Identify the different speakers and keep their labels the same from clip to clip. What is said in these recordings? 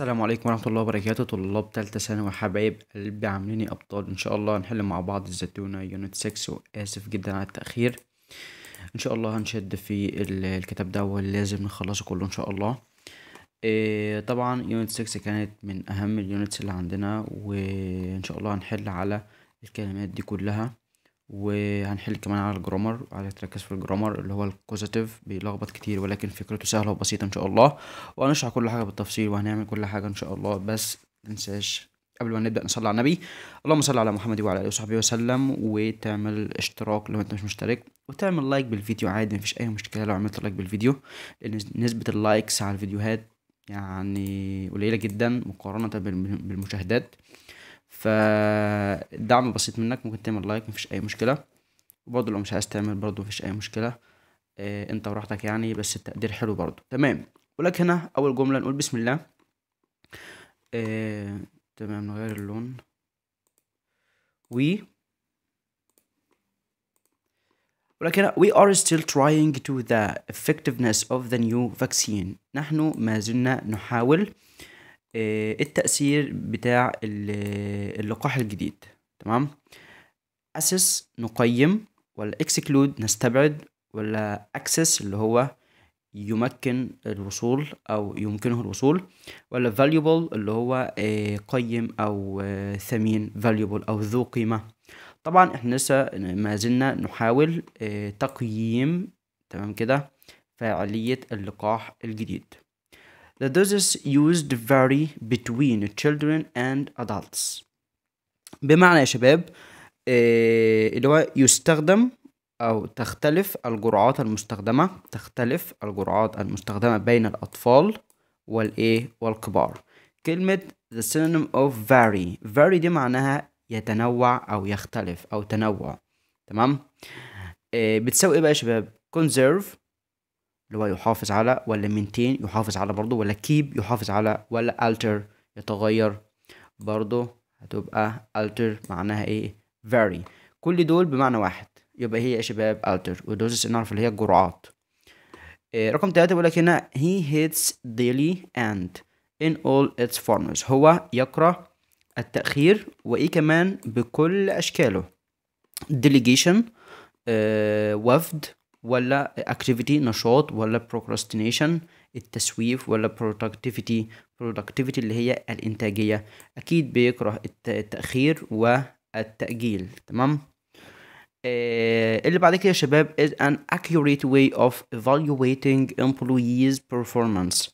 Speaker 1: السلام عليكم ورحمة الله وبركاته طلاب تالتة ثانوي حبايب قلبي عامليني أبطال إن شاء الله هنحل مع بعض الزتونة يونت 6 وآسف جدا على التأخير إن شاء الله هنشد في الكتاب ده ولازم نخلصه كله إن شاء الله إيه طبعا يونت 6 كانت من أهم اليونتس اللي عندنا وإن شاء الله هنحل على الكلمات دي كلها وهنحل كمان على الجرامر عايزك تركز في الجرامر اللي هو الكوزاتيف بيلخبط كتير ولكن فكرته سهله وبسيطه ان شاء الله وهنشرح كل حاجه بالتفصيل وهنعمل كل حاجه ان شاء الله بس متنساش قبل ما نبدا نصلي على النبي اللهم صل على محمد وعلى اله وصحبه وسلم وتعمل اشتراك لو انت مش مشترك وتعمل لايك بالفيديو عادي مفيش اي مشكله لو عملت لايك بالفيديو لان نسبه اللايكس على الفيديوهات يعني قليله جدا مقارنه بالمشاهدات فالدعم بسيط منك ممكن تعمل لايك مفيش اي مشكله وبرضه لو مش عايز تعمل برضه مفيش اي مشكله إيه انت براحتك يعني بس التقدير حلو برضه تمام ولك هنا اول جمله نقول بسم الله إيه تمام نغير اللون وي ولكن we are still trying to the effectiveness of the new vaccine نحن ما زلنا نحاول آه، التأثير بتاع اللقاح الجديد تمام أسس نقيم ولا اكسكلود نستبعد ولا اكسس اللي هو يمكن الوصول او يمكنه الوصول ولا valuable اللي هو آه، قيم او آه، ثمين valuable او ذو قيمة طبعا احنا لسه ما زلنا نحاول تقييم تمام كده فعالية اللقاح الجديد The doses used vary between children and adults بمعنى يا شباب آه، اللي هو يستخدم أو تختلف الجرعات المستخدمة تختلف الجرعات المستخدمة بين الأطفال والإيه والكبار كلمة the synonym of vary vary دي معناها يتنوع أو يختلف أو تنوع تمام آه، بتساوي إيه بقى يا شباب conserve اللي هو يحافظ على ولا مينتين يحافظ على برضو ولا كيب يحافظ على ولا التر يتغير برضو هتبقى alter معناها ايه vary كل دول بمعنى واحد يبقى هي يا شباب alter ودوزس نعرف اللي هي الجرعات إيه رقم تلاتة بيقول لك هنا he hits daily and in all its forms هو يكره التأخير وإيه كمان بكل أشكاله delegation آه وفد ولا activity نشاط ولا procrastination التسويف ولا productivity productivity اللي هي الانتاجيه اكيد بيكره التاخير والتاجيل تمام آه، اللي بعد كده يا شباب is an accurate way of evaluating employees performance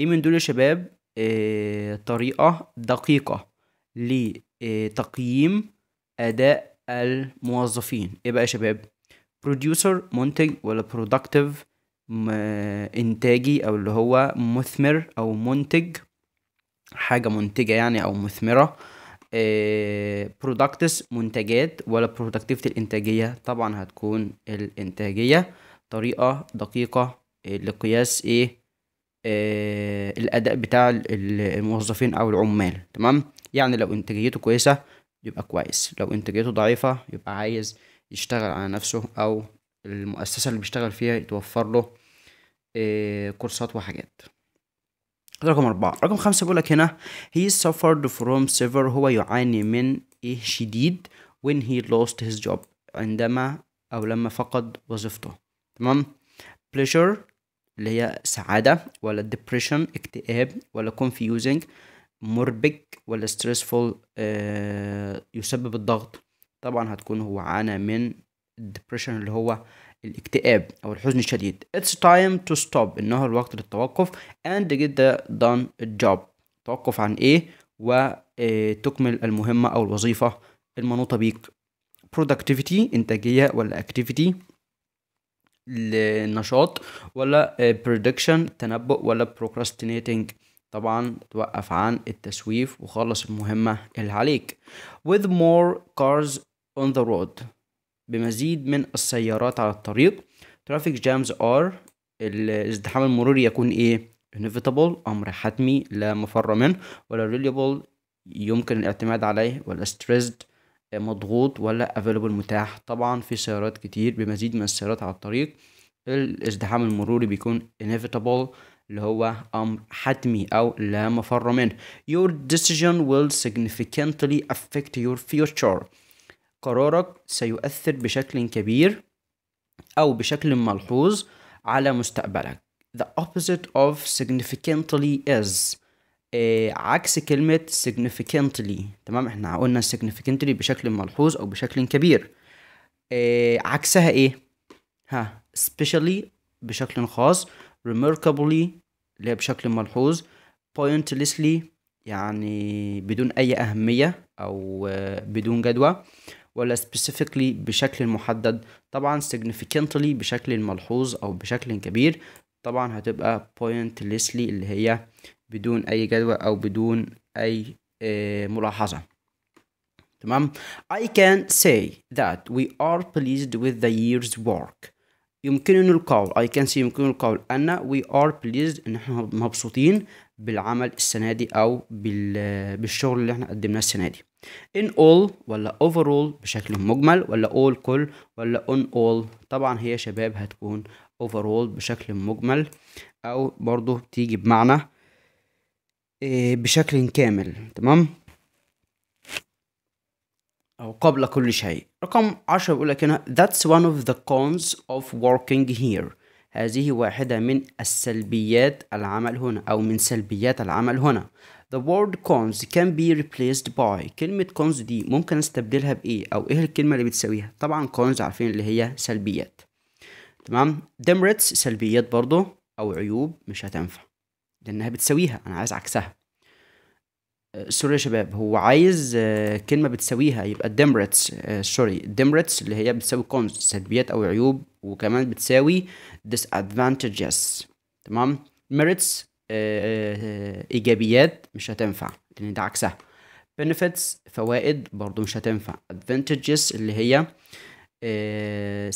Speaker 1: ايه من دول يا شباب آه، طريقه دقيقه لتقييم آه، اداء الموظفين ايه بقى يا شباب بروديوسر منتج ولا برودكتيف انتاجي او اللي هو مثمر او منتج حاجة منتجة يعني او مثمرة برودكتس آه، منتجات ولا برودكتيفيتي الانتاجية طبعا هتكون الانتاجية طريقة دقيقة آه، لقياس ايه آه، الاداء بتاع الموظفين او العمال تمام يعني لو انتاجيته كويسه يبقى كويس لو انتاجيته ضعيفه يبقى عايز يشتغل على نفسه او المؤسسة اللي بيشتغل فيها يتوفر له آه، كورسات وحاجات رقم أربعة رقم خمسة بيقولك هنا he suffered from severe هو يعاني من إيه شديد when he lost his job عندما أو لما فقد وظيفته تمام pleasure اللي هي سعادة ولا depression اكتئاب ولا confusing مربك ولا stressful آه يسبب الضغط طبعا هتكون هو عانى من الدبريشن اللي هو الاكتئاب او الحزن الشديد it's time to stop انه الوقت للتوقف and get the done job توقف عن ايه وتكمل آه، المهمة او الوظيفة المنوطة بيك productivity انتاجية ولا activity النشاط ولا آه، prediction تنبؤ ولا procrastinating طبعا توقف عن التسويف وخلص المهمة اللي عليك with more cars on the road بمزيد من السيارات على الطريق traffic jams are الازدحام المروري يكون ايه inevitable امر حتمي لا مفر منه ولا reliable يمكن الاعتماد عليه ولا stressed مضغوط ولا available متاح طبعا في سيارات كتير بمزيد من السيارات على الطريق الازدحام المروري بيكون inevitable اللي هو أمر حتمي أو لا مفر منه your decision will significantly affect your future قرارك سيؤثر بشكل كبير أو بشكل ملحوظ على مستقبلك the opposite of significantly is إيه عكس كلمة significantly تمام احنا قلنا significantly بشكل ملحوظ أو بشكل كبير إيه عكسها ايه؟ ها especially بشكل خاص remarkably اللي هي بشكل ملحوظ pointlessly يعني بدون أي أهمية أو آه، بدون جدوى ولا specifically بشكل محدد طبعا significantly بشكل ملحوظ أو بشكل كبير طبعا هتبقى pointlessly اللي هي بدون أي جدوى أو بدون أي آه، ملاحظة تمام I can say that we are pleased with the year's work يمكنني القول I can say يمكنني القول أن we are pleased إن احنا مبسوطين بالعمل السنة دي أو بالشغل اللي احنا قدمناه السنة دي in all ولا overall بشكل مجمل ولا all كل ولا on all طبعا هي شباب هتكون overall بشكل مجمل او برضو تيجي بمعنى آه، بشكل كامل تمام أو قبل كل شيء رقم عشرة بيقول لك هنا that's one of the cons of working here هذه واحدة من السلبيات العمل هنا أو من سلبيات العمل هنا The word cons can be replaced by كلمة cons دي ممكن استبدلها بإيه أو إيه الكلمة اللي بتساويها طبعا cons عارفين اللي هي سلبيات تمام demerits سلبيات برضو أو عيوب مش هتنفع لأنها بتساويها أنا عايز عكسها سوري آه، يا شباب هو عايز آه، كلمة بتساويها يبقى demerits سوري آه، demerits اللي هي بتساوي cons سلبيات أو عيوب وكمان بتساوي disadvantages تمام merits آه، آه، ايجابيات مش هتنفع لان ده عكسها benefits فوائد برضو مش هتنفع advantages اللي هي آه،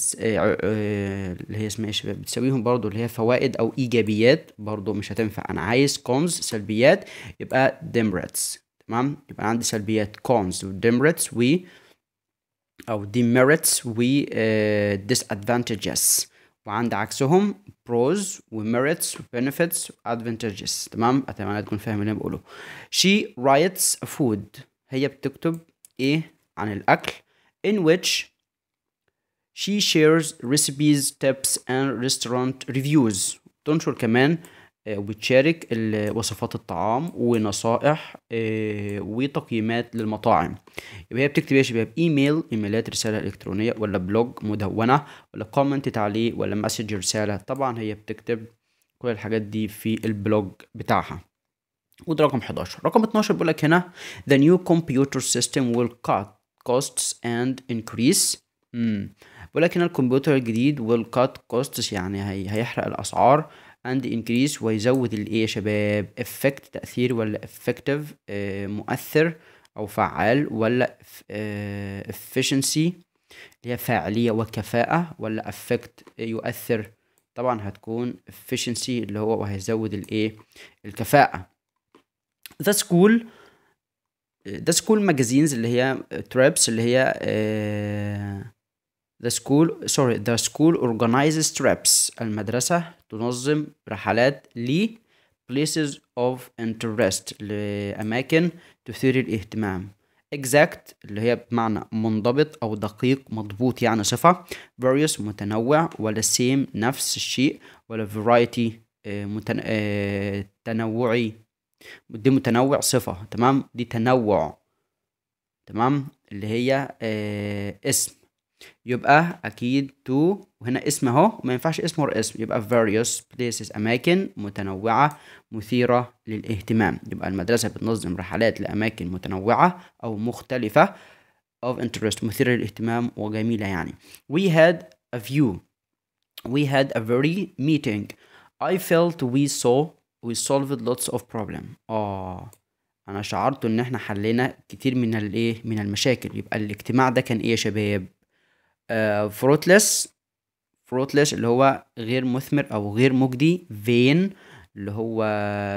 Speaker 1: اللي هي اسمها ايه شباب بتساويهم برضو اللي هي فوائد او ايجابيات برضو مش هتنفع انا عايز كونز سلبيات يبقى demerits تمام يبقى عندي سلبيات كونز وديمرتس و او demerits و disadvantages وعند عكسهم pros و benefits و advantages تمام اتمنى تكون فاهم اللي بقوله she writes a food هي بتكتب ايه عن الاكل in which she shares recipes tips and restaurant reviews تنشر كمان آه، وبتشارك وصفات الطعام ونصائح آه، وتقييمات للمطاعم يبقى هي بتكتب يا شباب ايميل ايميلات رساله الكترونيه ولا بلوج مدونه ولا كومنت تعليق ولا مسج رساله طبعا هي بتكتب كل الحاجات دي في البلوج بتاعها وده رقم 11 رقم 12 بيقول لك هنا the new computer system will cut costs and increase امم بيقول لك هنا الكمبيوتر الجديد will cut costs يعني هي هيحرق الاسعار اند انكريس ويزود الايه يا شباب افكت تاثير ولا افكتيف آه، مؤثر او فعال ولا آه، efficiency اللي هي فاعليه وكفاءه ولا افكت يؤثر طبعا هتكون efficiency اللي هو وهيزود الايه الكفاءه ذا سكول ذا سكول ماجازينز اللي هي ترابس آه، اللي هي The school sorry the school organizes trips المدرسة تنظم رحلات ل places of interest لأماكن تثير الاهتمام exact اللي هي بمعنى منضبط أو دقيق مضبوط يعني صفة various متنوع ولا same نفس الشيء ولا variety آه، متن... آه، تنوعي دي متنوع صفة تمام دي تنوع تمام اللي هي آه، اسم يبقى اكيد تو وهنا اسم اهو ما ينفعش اسم ور اسم يبقى various places اماكن متنوعه مثيره للاهتمام يبقى المدرسه بتنظم رحلات لاماكن متنوعه او مختلفه of interest مثيره للاهتمام وجميله يعني we had a view we had a very meeting I felt we saw we solved lots of problem اه انا شعرت ان احنا حلينا كتير من الايه من المشاكل يبقى الاجتماع ده كان ايه يا شباب فروتلس آه، فروتلس اللي هو غير مثمر او غير مجدي فين اللي هو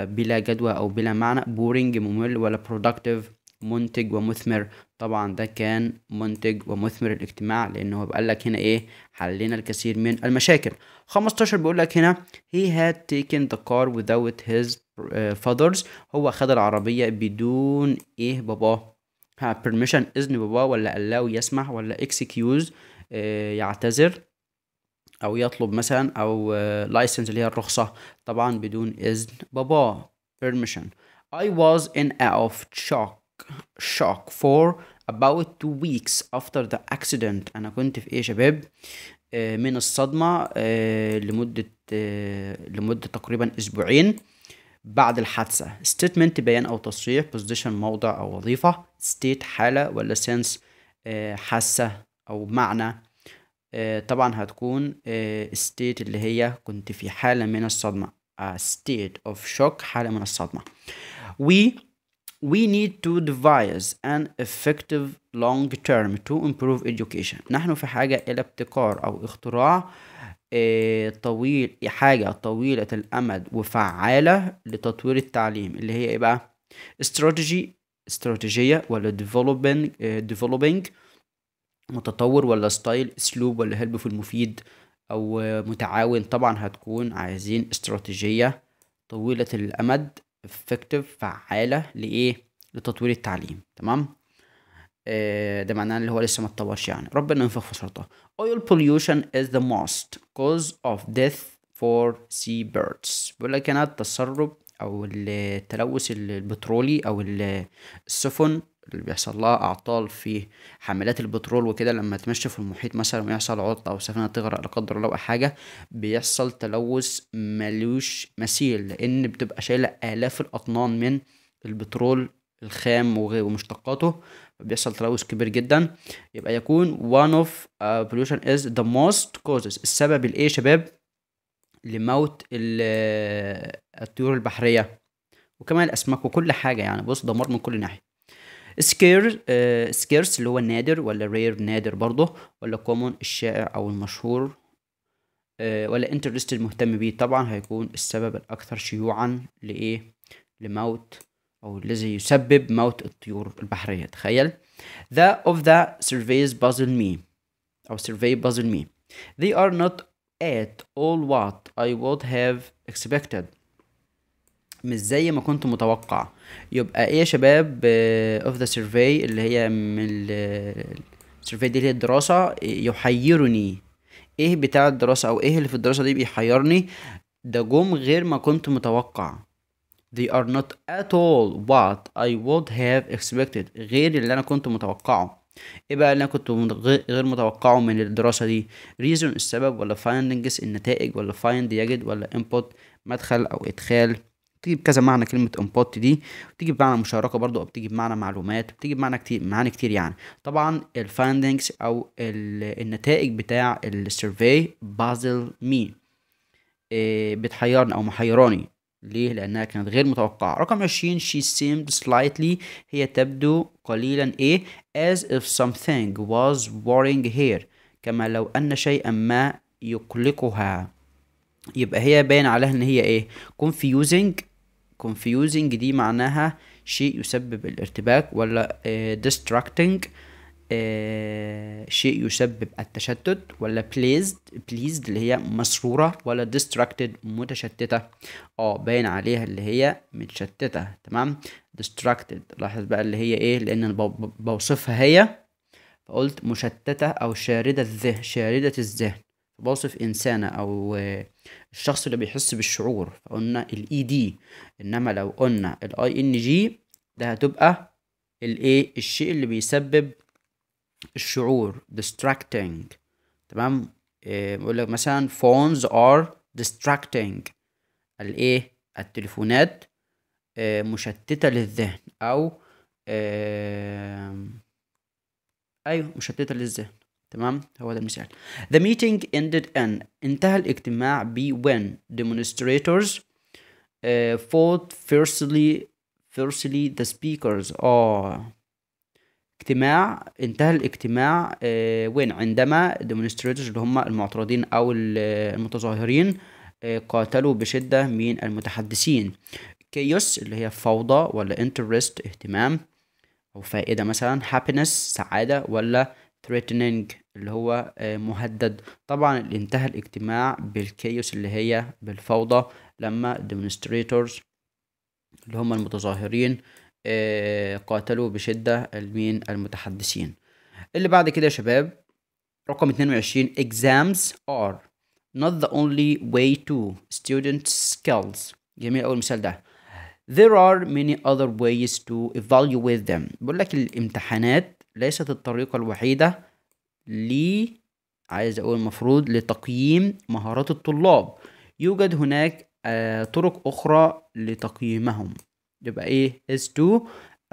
Speaker 1: بلا جدوى او بلا معنى بورينج ممل ولا productive منتج ومثمر طبعا ده كان منتج ومثمر الاجتماع لان هو لك هنا ايه حلينا الكثير من المشاكل 15 بيقول لك هنا he had taken the car without his آه، fathers هو خد العربيه بدون ايه باباه ها permission اذن باباه ولا allow يسمح ولا excuse آه، يعتذر او يطلب مثلا او لايسنس آه، اللي هي الرخصه طبعا بدون اذن بابا permission I was in a of shock shock for about two weeks after the accident انا كنت في ايه يا شباب آه، من الصدمه لمده لمده تقريبا اسبوعين بعد الحادثه statement بيان او تصريح position موضع او وظيفه state حاله ولا sense حاسه او بمعنى آه، طبعا هتكون آه، state اللي هي كنت في حالة من الصدمة a آه، state of shock حالة من الصدمة we we need to devise an effective long term to improve education نحن في حاجة إلى ابتكار أو اختراع طويل حاجة طويلة الأمد وفعالة لتطوير التعليم اللي هي إيه بقى استراتيجي استراتيجية ولا developing developing متطور ولا ستايل اسلوب ولا في المفيد او متعاون طبعا هتكون عايزين استراتيجية طويلة الامد افكتيف فعالة لايه لتطوير التعليم تمام آه، ده معناه اللي هو لسه ما اتطورش يعني ربنا ينفخ في شرطه oil pollution is the most cause of death for sea birds بيقول لك هنا التسرب او التلوث البترولي او السفن اللي بيحصل لها اعطال في حاملات البترول وكده لما تمشي في المحيط مثلا ويحصل عطل او سفينه تغرق لا قدر الله حاجه بيحصل تلوث ملوش مثيل لان بتبقى شايله الاف الاطنان من البترول الخام ومشتقاته بيحصل تلوث كبير جدا يبقى يكون one of uh, pollution is the most causes السبب الايه يا شباب لموت الطيور البحريه وكمان الاسماك وكل حاجه يعني بص دمار من كل ناحيه سكير آه سكيرس اللي هو النادر ولا رير نادر برضه ولا كومون الشائع او المشهور آه ولا انترستد مهتم بيه طبعا هيكون السبب الاكثر شيوعا لايه لموت او الذي يسبب موت الطيور البحريه تخيل The of the surveys puzzle me او survey puzzle me they are not at all what I would have expected مش زي ما كنت متوقع يبقى ايه يا شباب اوف ذا سيرفي اللي هي من السيرفي دي اللي هي الدراسة يحيرني ايه بتاع الدراسة او ايه اللي في الدراسة دي بيحيرني ده جم غير ما كنت متوقع they are not at all what I would have expected غير اللي انا كنت متوقعه ايه بقى اللي انا كنت غير متوقعه من الدراسة دي reason السبب ولا findings النتائج ولا find يجد ولا input مدخل او ادخال بتيجي بكذا معنى كلمه امبوت دي بتيجي بمعنى مشاركه برضو او بتيجي بمعنى معلومات بتيجي بمعنى كتير معاني كتير يعني طبعا الفايندنجز او النتائج بتاع السيرفي بازل مي بتحيرني او محيراني ليه؟ لأنها كانت غير متوقعة. رقم 20 she seemed slightly هي تبدو قليلا إيه as if something was worrying her كما لو أن شيئا ما يقلقها يبقى هي باين عليها إن هي إيه confusing confusing دي معناها شيء يسبب الارتباك ولا آه، distracting آه، شيء يسبب التشتت ولا pleased pleased اللي هي مسرورة ولا distracted متشتتة اه باين عليها اللي هي متشتتة تمام distracted لاحظ بقى اللي هي ايه لان انا بوصفها هي فقلت مشتتة او شاردة الذهن شاردة الذهن بوصف إنسانة أو آه، الشخص اللي بيحس بالشعور فقلنا الـ ED إنما لو قلنا الـ ING ده هتبقى الـ A الشيء اللي بيسبب الشعور distracting تمام آه، بقول لك مثلا phones are distracting الـ A التليفونات آه، مشتتة للذهن أو أيوه مشتتة للذهن تمام هو ده المثال the meeting ended in انتهى الاجتماع ب when demonstrators uh, fought fiercely fiercely the speakers اه اجتماع انتهى الاجتماع uh, when عندما demonstrators اللي هم المعترضين او المتظاهرين uh, قاتلوا بشدة من المتحدثين chaos اللي هي فوضى ولا interest اهتمام أو فائدة مثلا happiness سعادة ولا threatening اللي هو آه، مهدد طبعا انتهى الاجتماع بالكيوس اللي هي بالفوضى لما demonstrators اللي هم المتظاهرين آه، قاتلوا بشدة المين المتحدثين اللي بعد كده يا شباب رقم 22 exams are not the only way to student skills جميل أول مثال ده there are many other ways to evaluate them بقول لك الامتحانات ليست الطريقة الوحيدة ل عايز اقول المفروض لتقييم مهارات الطلاب يوجد هناك آه، طرق اخرى لتقييمهم يبقى ايه is to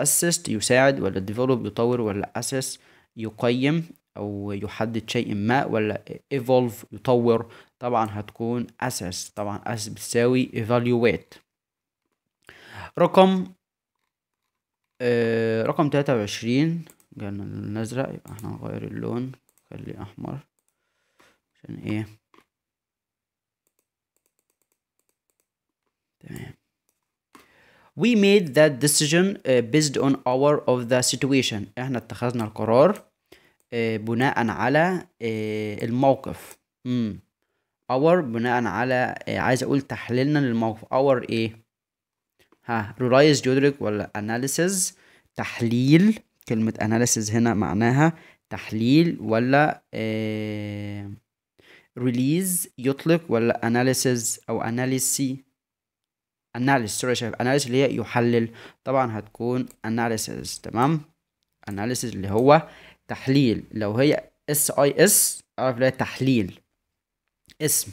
Speaker 1: assist يساعد ولا develop يطور ولا assess يقيم او يحدد شيء ما ولا evolve يطور طبعا هتكون assess طبعا assess بتساوي evaluate رقم آه رقم 23 جالنا اللون الازرق يبقى احنا هنغير اللون خلي احمر عشان ايه تمام we made that decision uh, based on our of the situation احنا اتخذنا القرار uh, بناء على uh, الموقف امم our بناء على عايز اقول تحليلنا للموقف our ايه ها رولايز جودريك ولا analysis تحليل كلمة analysis هنا معناها تحليل ولا ريليز آه، يطلق ولا analysis أو analysis analysis سوري شايف analysis اللي هي يحلل طبعا هتكون analysis تمام analysis اللي هو تحليل لو هي اس اي اس اعرف اللي هي تحليل اسم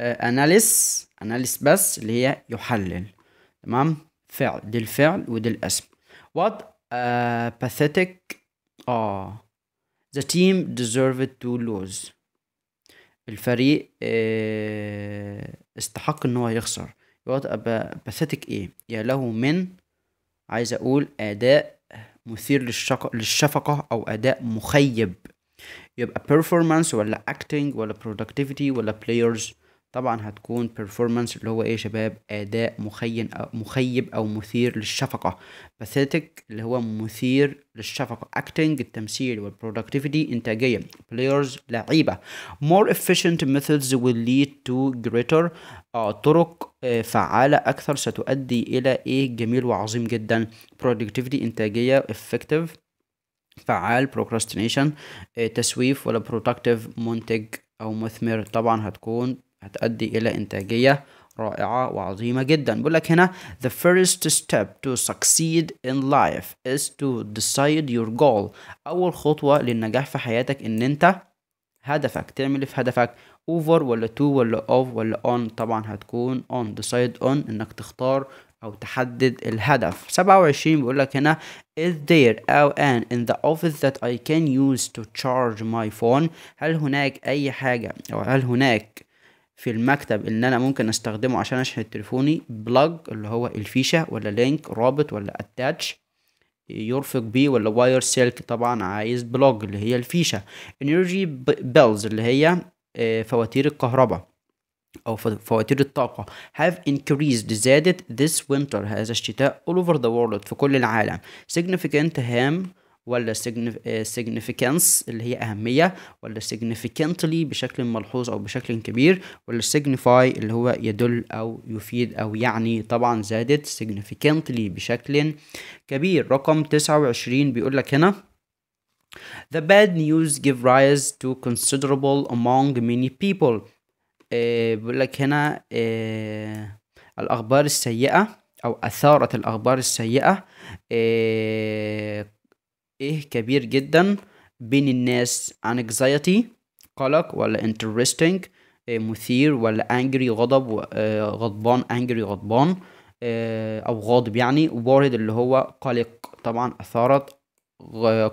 Speaker 1: اناليس uh, اناليس بس اللي هي يحلل تمام فعل دي الفعل ودي الاسم وات pathetic. اه The team deserved to lose. الفريق uh, استحق ان هو يخسر. What a pathetic ايه؟ يا له من عايز اقول اداء مثير للشق... للشفقة او اداء مخيب. يبقى performance ولا acting ولا productivity ولا players طبعا هتكون performance اللي هو ايه يا شباب اداء مخين أو مخيب او مثير للشفقه pathetic اللي هو مثير للشفقه acting التمثيل والproductivity انتاجيه players لعيبه more efficient methods will lead to greater آه، طرق آه، فعاله اكثر ستؤدي الى ايه جميل وعظيم جدا productivity انتاجيه effective فعال procrastination آه، تسويف ولا productive منتج او مثمر طبعا هتكون هتؤدي إلى إنتاجية رائعة وعظيمة جدا بقول لك هنا the first step to succeed in life is to decide your goal أول خطوة للنجاح في حياتك إن أنت هدفك تعمل في هدفك over ولا to ولا of ولا on طبعا هتكون on decide on انك تختار او تحدد الهدف 27 بيقول لك هنا is there a an in the office that I can use to charge my phone هل هناك اي حاجة او هل هناك في المكتب ان انا ممكن استخدمه عشان اشحن تليفوني بلاج اللي هو الفيشه ولا لينك رابط ولا اتاتش يرفق بيه ولا واير سلك طبعا عايز بلوج اللي هي الفيشه انرجي بيلز اللي هي آه، فواتير الكهرباء او فواتير الطاقه have increased زادت this winter هذا الشتاء all over the world في كل العالم significant هام ولا آه، significance اللي هي أهمية ولا significantly بشكل ملحوظ أو بشكل كبير ولا signify اللي هو يدل أو يفيد أو يعني طبعا زادت significantly بشكل كبير رقم 29 بيقول لك هنا The bad news give rise to considerable among many people إيه بيقول لك هنا إيه الأخبار السيئة أو أثارت الأخبار السيئة إيه ايه كبير جدا بين الناس anxiety قلق ولا interesting آه، مثير ولا angry غضب آه، غضبان angry غضبان آه، او غاضب يعني وارد اللي هو قلق طبعا اثارت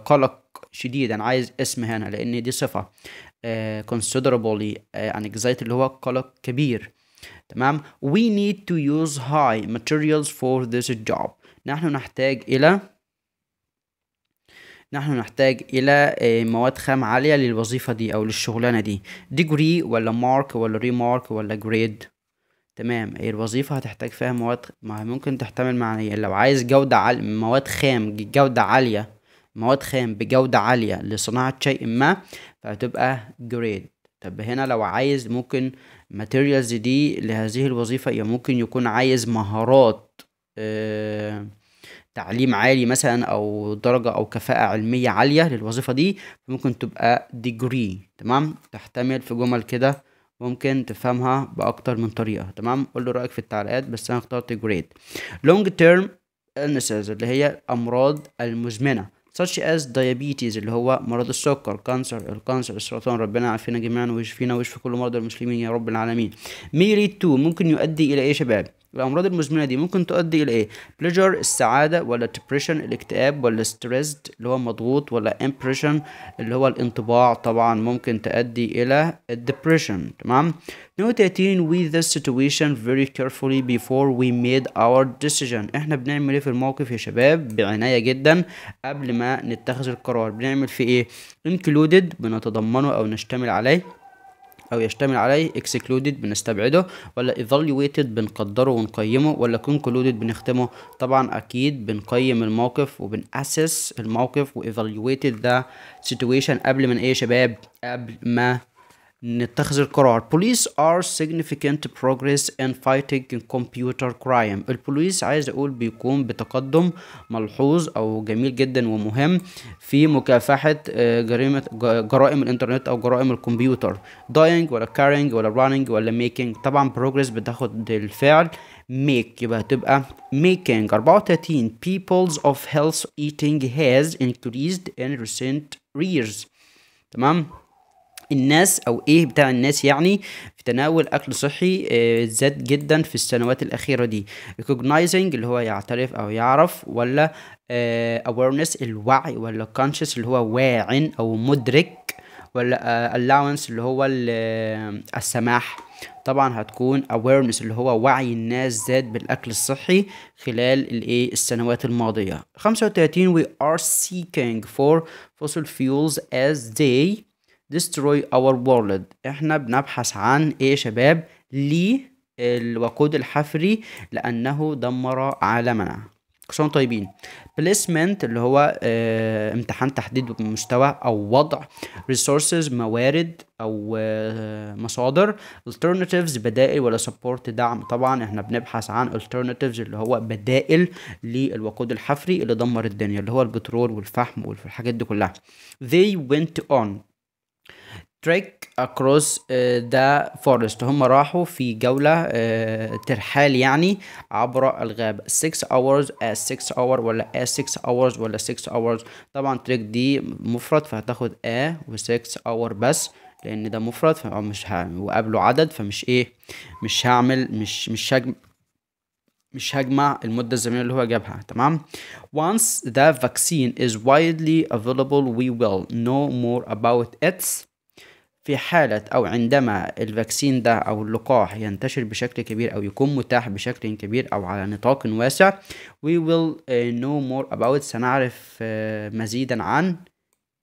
Speaker 1: قلق شديد انا عايز اسم هنا لان دي صفه considerably anxiety اللي هو قلق كبير تمام we need to use high materials for this job نحن نحتاج الى نحن نحتاج الى آه، مواد خام عاليه للوظيفه دي او للشغلانه دي ديجري ولا مارك ولا ريمارك ولا جريد تمام الوظيفه هتحتاج فيها مواد ما ممكن تحتمل معنى لو عايز جوده عال... مواد خام جوده عاليه مواد خام بجوده عاليه لصناعه شيء ما فهتبقى جريد طب هنا لو عايز ممكن ماتيريالز دي لهذه الوظيفه يا ممكن يكون عايز مهارات آه تعليم عالي مثلا او درجه او كفاءه علميه عاليه للوظيفه دي ممكن تبقى ديجري تمام تحتمل في جمل كده ممكن تفهمها باكتر من طريقه تمام قول له رايك في التعليقات بس انا اخترت جريد لونج تيرم illnesses اللي هي الامراض المزمنه such as diabetes اللي هو مرض السكر كانسر الكانسر السرطان ربنا يعافينا جميعا ويشفينا ويشفي كل مرضى المسلمين يا رب العالمين may lead to ممكن يؤدي الى ايه يا شباب الأمراض المزمنة دي ممكن تؤدي إلى إيه؟ بليجر السعادة ولا depression الاكتئاب ولا stressed اللي هو مضغوط ولا impression اللي هو الانطباع طبعا ممكن تؤدي إلى depression تمام؟ نو تاتين we ذا situation very carefully before we made our decision احنا بنعمل ايه في الموقف يا شباب بعناية جدا قبل ما نتخذ القرار بنعمل في ايه included بنتضمنه او نشتمل عليه او يشتمل عليه اكسكلودد بنستبعده ولا ايفالويتد بنقدره ونقيمه ولا كونكلودد بنختمه طبعا اكيد بنقيم الموقف وبنأسس الموقف وايفالويتد ذا سيتويشن قبل من ايه يا شباب قبل ما نتخذ القرار police are significant progress in fighting computer crime البوليس عايز اقول بيقوم بتقدم ملحوظ او جميل جدا ومهم في مكافحة جريمة جرائم الانترنت او جرائم الكمبيوتر dying ولا carrying ولا running ولا making طبعا progress بتاخد الفعل make يبقى هتبقى making 34 peoples of health eating has increased in recent years تمام الناس او ايه بتاع الناس يعني في تناول اكل صحي آه، زاد جدا في السنوات الاخيره دي recognizing اللي هو يعترف او يعرف ولا آه، awareness الوعي ولا conscious اللي هو واعٍ او مدرك ولا آه، allowance اللي هو السماح طبعا هتكون awareness اللي هو وعي الناس زاد بالأكل الصحي خلال الايه السنوات الماضية 35 we are seeking for fossil fuels as they destroy our world احنا بنبحث عن ايه يا شباب لي الوقود الحفري لأنه دمر عالمنا كلهم طيبين placement اللي هو اه امتحان تحديد مستوى او وضع resources موارد او اه مصادر alternatives بدائل ولا support دعم طبعا احنا بنبحث عن alternatives اللي هو بدائل للوقود الحفري اللي دمر الدنيا اللي هو البترول والفحم والحاجات دي كلها they went on تريك اكروس ذا فورست هم راحوا في جولة uh, ترحال يعني عبر الغابة 6 hours as uh, 6 hour ولا as uh, 6 hours ولا 6 hours طبعا تريك دي مفرد فهتاخد a و 6 hour بس لان ده مفرد فمش هعمل وقبله عدد فمش ايه مش هعمل مش مش هجم مش هجمع المدة الزمنية اللي هو جابها تمام once the vaccine is widely available we will know more about its في حالة أو عندما الفاكسين ده أو اللقاح ينتشر بشكل كبير أو يكون متاح بشكل كبير أو على نطاق واسع we will uh, know more about سنعرف uh, مزيدا عن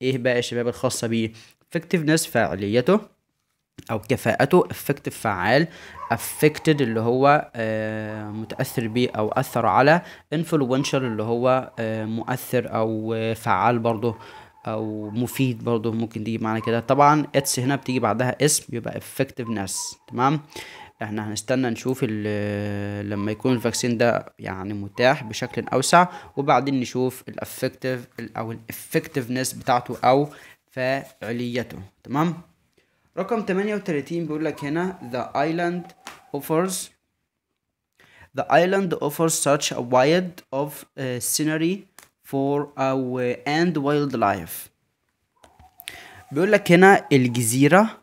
Speaker 1: إيه بقى الشباب الخاصة بيه effectiveness فاعليته أو كفاءته effective فعال affected اللي هو uh, متأثر بيه أو أثر على influential اللي هو مؤثر أو فعال برضه او مفيد برضه ممكن تيجي معانا كده طبعا اتس هنا بتيجي بعدها اسم يبقى effectiveness تمام احنا هنستنى نشوف لما يكون الفاكسين ده يعني متاح بشكل اوسع وبعدين نشوف الافكتيف او الافكتيفنس بتاعته او فاعليته تمام رقم 38 بيقول لك هنا the island offers the island offers such a wide of uh, scenery فور او اند وايلد لايف بيقول لك هنا الجزيره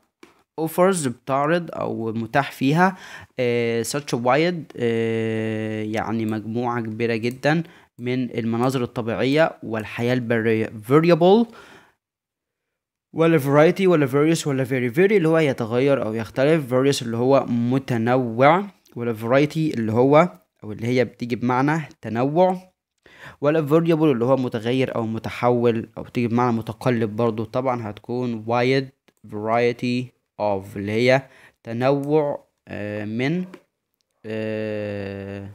Speaker 1: offers بتعرض او متاح فيها uh, such a wide uh, يعني مجموعه كبيره جدا من المناظر الطبيعيه والحياه البريه variable ولا variety ولا various ولا very very اللي هو يتغير او يختلف various اللي هو متنوع ولا variety اللي هو او اللي هي بتيجي بمعنى تنوع ولا فاريبل اللي هو متغير او متحول او تيجي بمعنى متقلب برضو طبعا هتكون وايد فرايتي اوف اللي هي تنوع آه، من آه،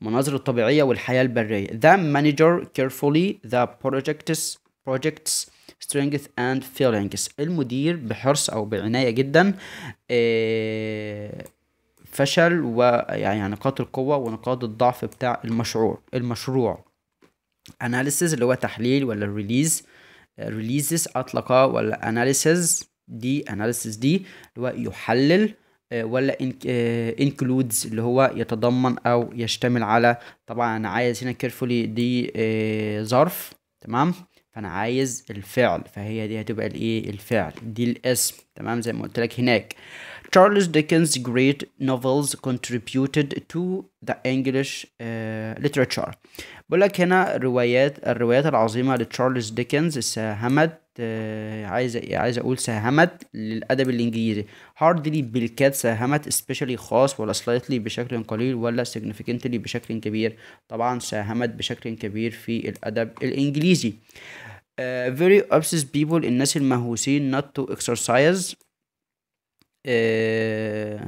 Speaker 1: مناظر الطبيعية والحياة البرية The manager carefully the projects projects strength and feelings المدير بحرص أو بعناية جدا آه، فشل ويعني يعني نقاط القوة ونقاط الضعف بتاع المشروع المشروع analysis اللي هو تحليل ولا ريليز ريليزز اطلق ولا analysis دي analysis دي اللي هو يحلل آه، ولا آه، includes اللي هو يتضمن او يشتمل على طبعا انا عايز هنا carefully دي آه، ظرف تمام فانا عايز الفعل فهي دي هتبقى الايه الفعل دي الاسم تمام زي ما قلت لك هناك Charles Dickens' great novels contributed to the English uh, literature. بقول لك هنا الروايات الروايات العظيمة لتشارلز ديكنز ساهمت uh, عايز عايز اقول ساهمت للادب الانجليزي hardly بالكاد ساهمت especially خاص ولا slightly بشكل قليل ولا significantly بشكل كبير طبعا ساهمت بشكل كبير في الادب الانجليزي uh, very obsessed people الناس المهوسين not to exercise آه،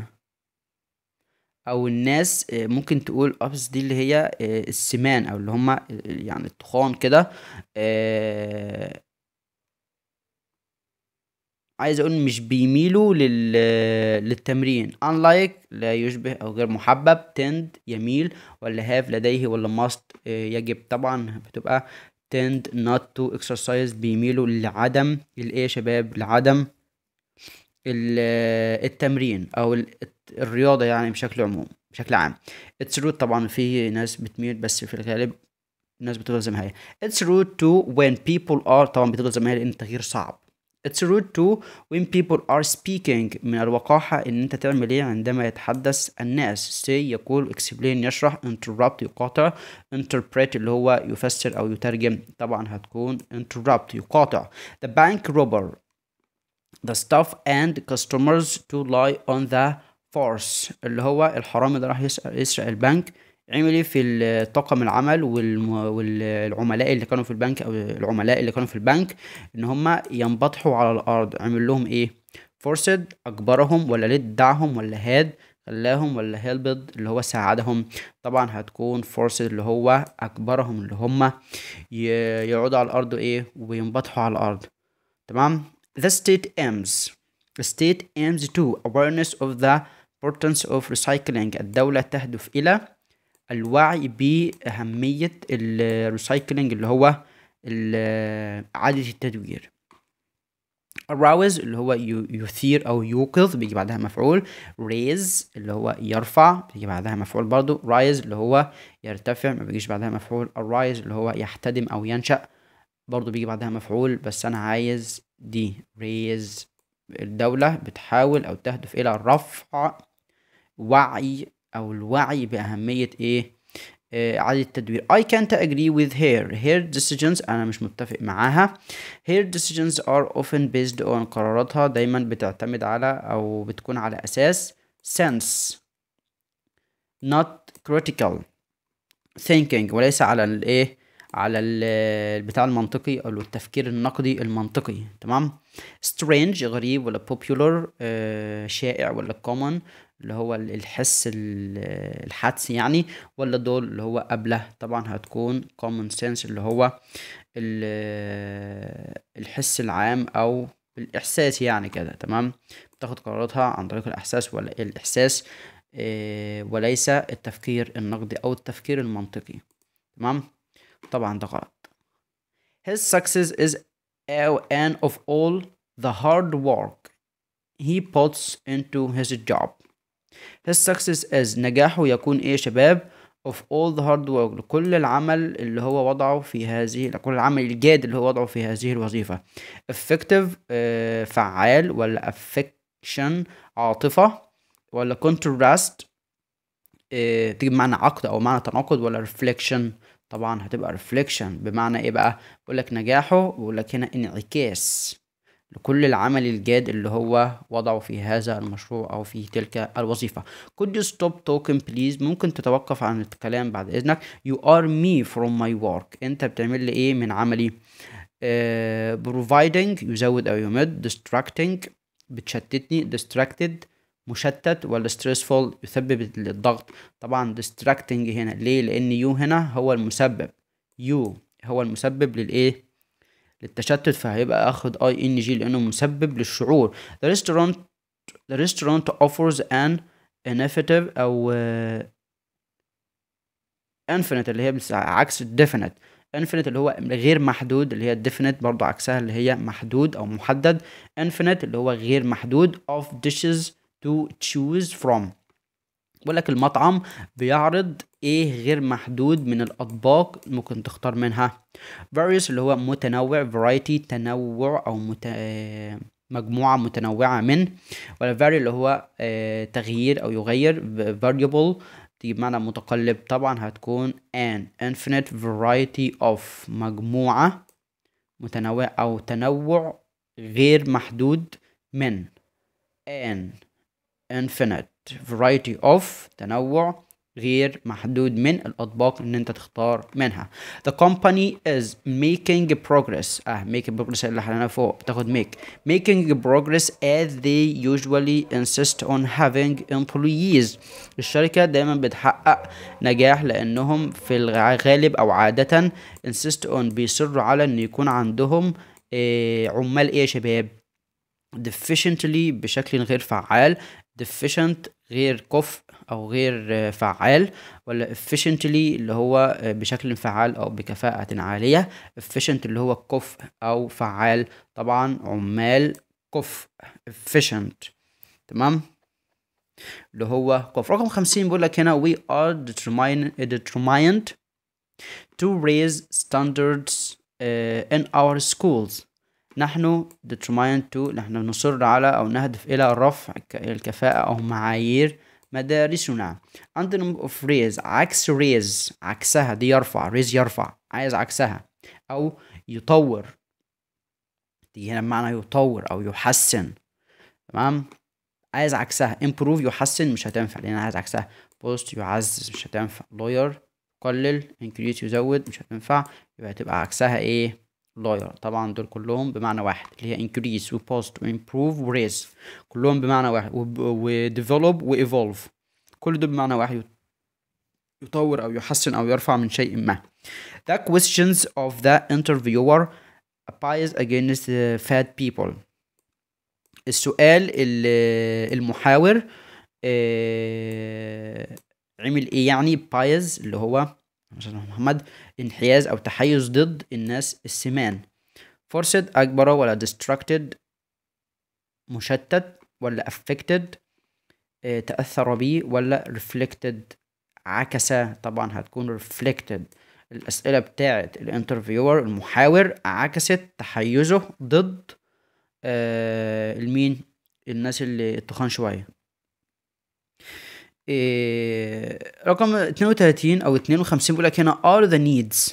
Speaker 1: او الناس آه، ممكن تقول ابس دي اللي هي آه، السمان او اللي هم يعني التخان كده عايز اقول مش بيميلوا لل... للتمرين unlike لا يشبه او غير محبب تند يميل ولا هاف لديه ولا ماست يجب طبعا بتبقى تند نوت تو اكسرسايز بيميلوا لعدم الايه يا شباب لعدم التمرين او الرياضه يعني بشكل عموم بشكل عام اتس روت طبعا في ناس بتميل بس في الغالب الناس بتفضل زي ما هي اتس روت تو وين بيبل ار طبعا بتفضل زي ما هي لان التغيير صعب اتس روت تو وين بيبل ار سبيكينج من الوقاحة إن أنت تعمل إيه عندما يتحدث الناس سي يقول اكسبلين يشرح انتربت يقاطع انتربريت اللي هو يفسر أو يترجم طبعا هتكون انتربت يقاطع ذا بانك روبر the staff and customers to lie on the force اللي هو الحرامي اللي راح يسرق البنك عمل ايه في طاقم العمل والعملاء اللي كانوا في البنك او العملاء اللي كانوا في البنك ان هم ينبطحوا على الارض عمل لهم ايه فورسد اجبرهم ولا دعهم ولا هاد خلاهم ولا هيلبد اللي هو ساعدهم طبعا هتكون فورسد اللي هو أكبرهم اللي هما يقعدوا على الأرض وإيه وينبطحوا على الأرض تمام The state aims The state aims to awareness of the importance of recycling الدولة تهدف إلى الوعي بأهمية الريسايكلينج اللي هو إعادة التدوير arouse اللي هو يثير أو يوقظ بيجي بعدها مفعول raise اللي هو يرفع بيجي بعدها مفعول برضو rise اللي هو يرتفع ما بيجيش بعدها مفعول arise اللي هو يحتدم أو ينشأ برضو بيجي بعدها مفعول بس أنا عايز دي ريز الدولة بتحاول أو تهدف إلى رفع وعي أو الوعي بأهمية إيه آه، إعادة التدوير I can't agree with her her decisions أنا مش متفق معاها her decisions are often based on قراراتها دايما بتعتمد على أو بتكون على أساس sense not critical thinking وليس على الايه على البتاع المنطقي او التفكير النقدي المنطقي تمام سترينج غريب ولا popular آه، شائع ولا common اللي هو الحس الحدس يعني ولا دول اللي هو قبله طبعا هتكون common sense اللي هو الحس العام او الاحساس يعني كده تمام بتاخد قراراتها عن طريق الاحساس ولا الاحساس آه، وليس التفكير النقدي او التفكير المنطقي تمام طبعا ده غلط his success is an of all the hard work he puts into his job his success is نجاحه يكون ايه شباب of all the hard work لكل العمل اللي هو وضعه في هذه لكل العمل الجاد اللي هو وضعه في هذه الوظيفة effective uh, فعال ولا affection عاطفة ولا contrast uh, تجيب معنى عقد أو معنى تناقض ولا reflection طبعا هتبقى ريفليكشن بمعنى ايه بقى بقول لك نجاحه بقول لك هنا انعكاس لكل العمل الجاد اللي هو وضعه في هذا المشروع او في تلك الوظيفه could you stop talking please ممكن تتوقف عن الكلام بعد اذنك you are me from my work انت بتعمل لي ايه من عملي uh, providing يزود او يمد distracting بتشتتني distracted مشتت ولا stressful يسبب الضغط طبعا distracting هنا ليه لان يو هنا هو المسبب يو هو المسبب للايه للتشتت فهيبقى اخد اي ان جي لانه مسبب للشعور the restaurant the restaurant offers an انفيتيف او آه، infinite اللي هي عكس definite infinite اللي هو غير محدود اللي هي definite برضو عكسها اللي هي محدود او محدد infinite اللي هو غير محدود of dishes to choose from بيقول لك المطعم بيعرض ايه غير محدود من الاطباق ممكن تختار منها various اللي هو متنوع variety تنوع او مت... آه، مجموعة متنوعة من ولا vary اللي هو آه، تغيير او يغير variable دي بمعنى متقلب طبعا هتكون an infinite variety of مجموعة متنوعة او تنوع غير محدود من an infinite variety of تنوع غير محدود من الأطباق إن أنت تختار منها. The company is making progress. آه making progress اللي حلنا فوق بتاخد make. Making progress as they usually insist on having employees. الشركة دايما بتحقق نجاح لأنهم في الغالب أو عادة insist on بيصروا على إن يكون عندهم آه، عمال إيه يا شباب؟ deficiently بشكل غير فعال deficient غير كفء او غير آه، فعال ولا efficiently اللي هو آه، بشكل فعال او بكفاءة عالية efficient اللي هو كفء او فعال طبعا عمال كفء efficient تمام اللي هو كفء رقم خمسين بيقول لك هنا we are determined, determined to raise standards uh, in our schools نحن determined to نحن نصر على أو نهدف إلى رفع الكفاءة أو معايير مدارسنا عندنا of raise عكس raise عكسها دي يرفع raise يرفع عايز عكسها أو يطور دي هنا بمعنى يطور أو يحسن تمام عايز عكسها improve يحسن مش هتنفع لأن عايز عكسها post يعزز مش هتنفع lawyer قلل increase يزود مش هتنفع يبقى هتبقى عكسها ايه لاير طبعا دول كلهم بمعنى واحد اللي هي increase و post و improve و raise كلهم بمعنى واحد و develop و evolve كل دول بمعنى واحد يطور أو يحسن أو يرفع من شيء ما the questions of the interviewer bias against the fat people السؤال المحاور آه، عمل ايه يعني bias اللي هو مثلا محمد انحياز أو تحيز ضد الناس السمان فورسد أجبر ولا ديستراكتد مشتت ولا affected آه، تأثر به ولا reflected عكس طبعا هتكون reflected الأسئلة بتاعة الانترفيور المحاور عكست تحيزه ضد آه، المين الناس اللي اتخان شوية إيه، رقم 32 او 52 بيقول لك هنا are the needs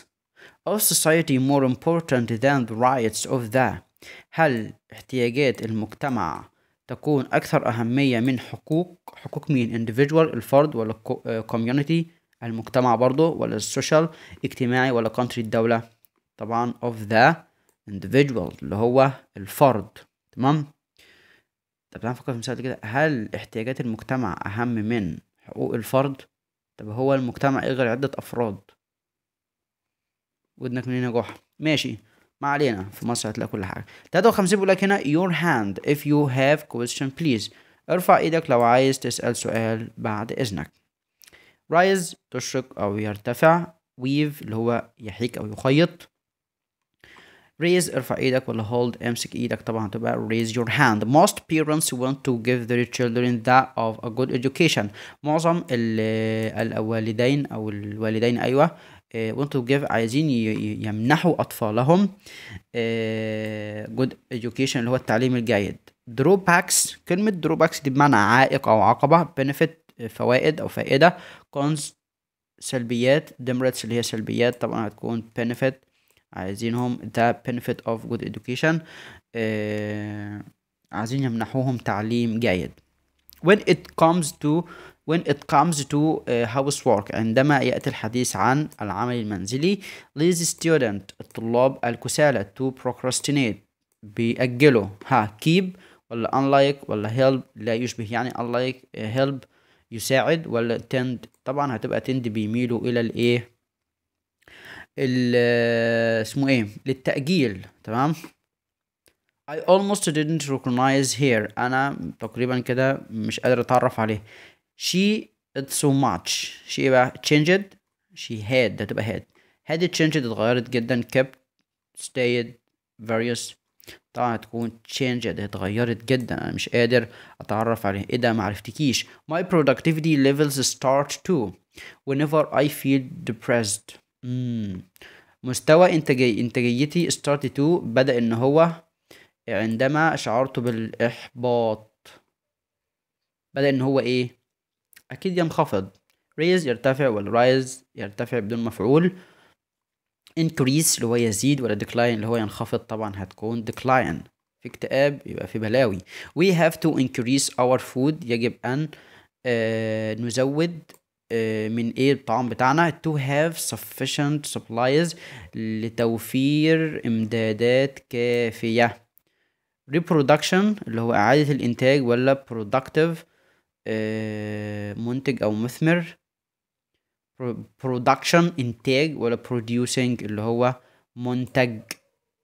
Speaker 1: of society more important than the rights of the هل احتياجات المجتمع تكون أكثر أهمية من حقوق حقوق مين individual الفرد ولا آه، community المجتمع برضه ولا السوشيال اجتماعي ولا country الدولة طبعا of the individual اللي هو الفرد تمام طب تعال نفكر في مثال كده هل احتياجات المجتمع أهم من حقوق الفرد؟ طب هو المجتمع إيه غير عدة أفراد؟ ودنك منين يا جحا؟ ماشي ما علينا في مصر هتلاقي كل حاجة 53 بيقول لك هنا your hand if you have question please ارفع ايدك لو عايز تسأل سؤال بعد إذنك rise تشرق أو يرتفع weave اللي هو يحيك أو يخيط ريز ارفع ايدك ولا هولد امسك ايدك طبعا هتبقى ريز يور هاند موست بيرنتس want تو جيف their children that of a good education معظم الوالدين او الوالدين ايوه آه، want to give عايزين يمنحوا اطفالهم آه، good education اللي هو التعليم الجيد drawbacks كلمة drawbacks دي بمعنى عائق او عقبة benefit آه، فوائد او فائدة cons سلبيات demerits اللي هي سلبيات طبعا هتكون benefit عايزينهم ذا benefit of good education آه عايزين يمنحوهم تعليم جيد when it comes to when it comes to uh, housework عندما يأتي الحديث عن العمل المنزلي lazy student الطلاب الكسالى to procrastinate بيأجلوا ها keep ولا unlike ولا help لا يشبه يعني unlike آه، help يساعد ولا tend طبعا هتبقى tend بيميلوا إلى الإيه اسمه ايه للتأجيل تمام I almost didn't recognize her انا تقريبا كده مش قادر اتعرف عليه she did so much she ايه بقى changed she had ده تبقى had had it changed اتغيرت جدا kept stayed various طبعا هتكون changed اتغيرت جدا انا مش قادر اتعرف عليه ايه ده معرفتكيش my productivity levels start to whenever I feel depressed مستوى انتاجي انتاجيتي ستارت تو بدأ ان هو عندما شعرت بالاحباط بدأ ان هو ايه اكيد ينخفض raise يرتفع والرايز يرتفع بدون مفعول increase اللي هو يزيد ولا decline اللي هو ينخفض طبعا هتكون decline في اكتئاب يبقى في بلاوي we have to increase our food يجب ان آه، نزود آه، من ايه الطعام بتاعنا to have sufficient supplies لتوفير امدادات كافية reproduction اللي هو اعادة الانتاج ولا productive آه، منتج او مثمر production انتاج ولا producing اللي هو منتج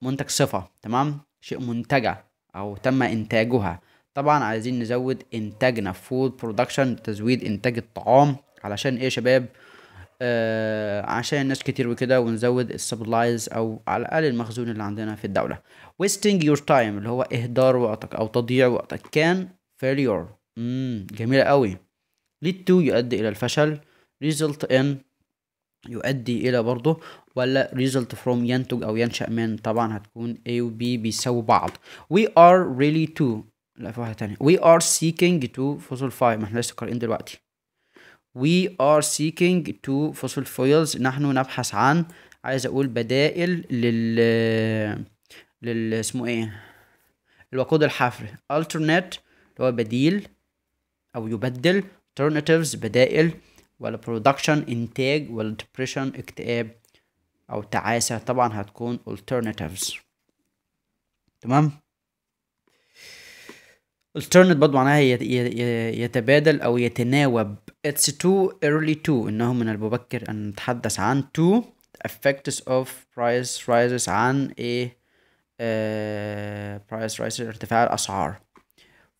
Speaker 1: منتج صفة تمام شيء منتجة او تم انتاجها طبعا عايزين نزود انتاجنا food production تزويد انتاج الطعام علشان ايه يا شباب آه عشان ناس كتير وكده ونزود السبلايز او على الاقل المخزون اللي عندنا في الدوله wasting your time اللي هو اهدار وقتك او تضييع وقتك كان failure امم جميله قوي lead to يؤدي الى الفشل result in يؤدي الى برضه ولا result from ينتج او ينشا من طبعا هتكون A و B بيساوي بعض we are really to لا في واحده تانية we are seeking to فصل 5 ما احنا لسه قارئين دلوقتي We are seeking to fossil fuels نحن نبحث عن عايز اقول بدائل لل لل اسمه ايه الوقود الحفري alternate اللي هو بديل او يبدل alternatives بدائل ولا production انتاج ولا depression اكتئاب او تعاسة طبعا هتكون alternatives تمام alternate برضو معناها يتبادل او يتناوب It's too early to إنه من المبكر أن نتحدث عن to effects of price rises عن إيه uh, price rises ارتفاع الأسعار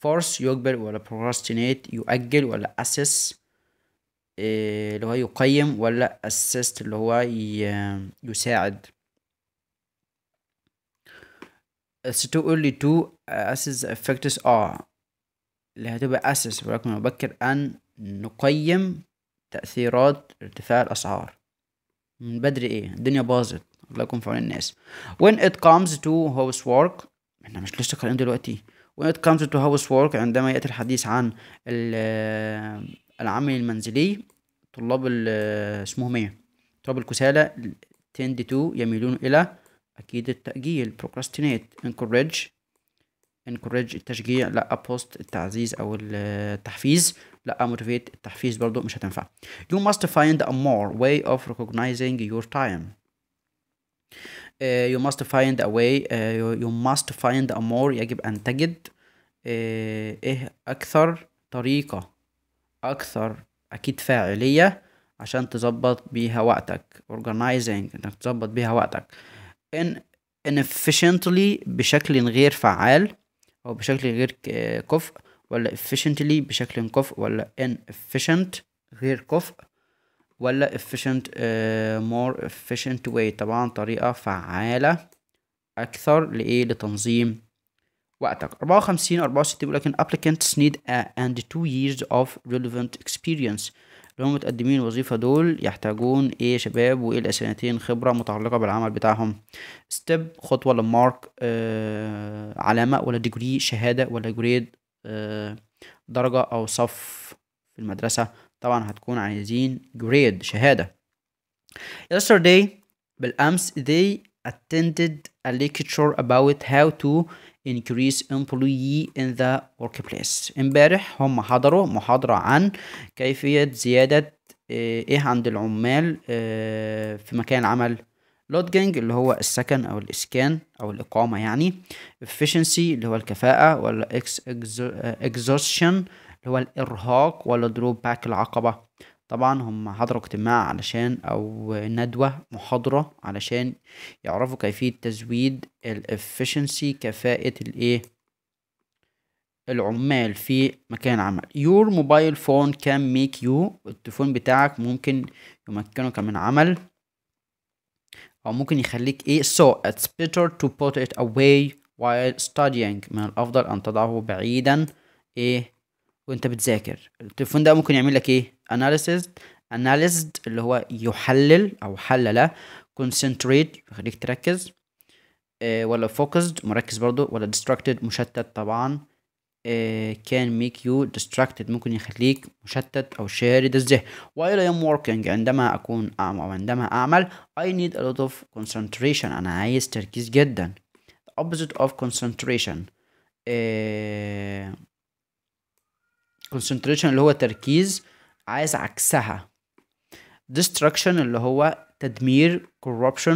Speaker 1: force يجبر ولا procrastinate يؤجل ولا assess اللي هو يقيم ولا assist اللي هو يساعد it's too early to assess the effects are اللي هتبقى assess ولكن مبكر أن نقيم تأثيرات ارتفاع الأسعار من بدري ايه الدنيا باظت الله يكون في عون الناس when it comes to housework احنا مش لسه قايلين دلوقتي when it comes to housework عندما يأتي الحديث عن العمل المنزلي طلاب اسمهم ايه طلاب الكسالى tend to يميلون إلى أكيد التأجيل procrastinate encourage انكورج التشجيع لا بوست التعزيز او التحفيز لا موتيفيت التحفيز برضو مش هتنفع you must find a more way of recognizing your time uh, you must find a way uh, you must find more يجب ان تجد uh, ايه اكثر طريقه اكثر اكيد فاعليه عشان تظبط بيها وقتك organizing انك تظبط بيها وقتك in inefficiently بشكل غير فعال او بشكل غير كفء ولا efficiently بشكل كفء ولا inefficient غير كفء ولا efficient uh, more efficient way طبعا طريقة فعالة أكثر لإيه لتنظيم وقتك 54 64 بيقول لك an applicants need a, and two years of relevant experience هم متقدمين الوظيفة دول يحتاجون ايه شباب وايه الاسئلتين خبرة متعلقة بالعمل بتاعهم ستيب خطوة للمارك آه علامة ولا ديجري شهادة ولا جريد آه درجة او صف في المدرسة طبعا هتكون عايزين جريد شهادة yesterday بالأمس they attended a lecture about how to increase employee in the workplace امبارح هم حضروا محاضرة عن كيفية زيادة آه، ايه عند العمال آه، في مكان العمل لودجنج اللي هو السكن او الاسكان او الاقامه يعني efficiency اللي هو الكفاءه ولا آه، exhaustion اللي هو الارهاق ولا دروب باك العقبه طبعا هم حضروا اجتماع علشان او ندوة محاضرة علشان يعرفوا كيفية تزويد الافشنسي كفاءة الايه العمال في مكان عمل your mobile phone can make you التليفون بتاعك ممكن يمكنك من عمل او ممكن يخليك ايه so it's better to put it away while studying من الافضل ان تضعه بعيدا ايه وانت بتذاكر التليفون ده ممكن يعمل لك ايه analysis اناليزد اللي هو يحلل او حلل كونسنتريت يخليك تركز آه، ولا فوكسد مركز برضو ولا ديستراكتد مشتت طبعا كان ميك يو ديستراكتد ممكن يخليك مشتت او شارد الذهن while I'm working عندما اكون اعمل او عندما اعمل I need a lot of concentration انا عايز تركيز جدا the opposite of concentration آه، concentration اللي هو تركيز عايز عكسها destruction اللي هو تدمير corruption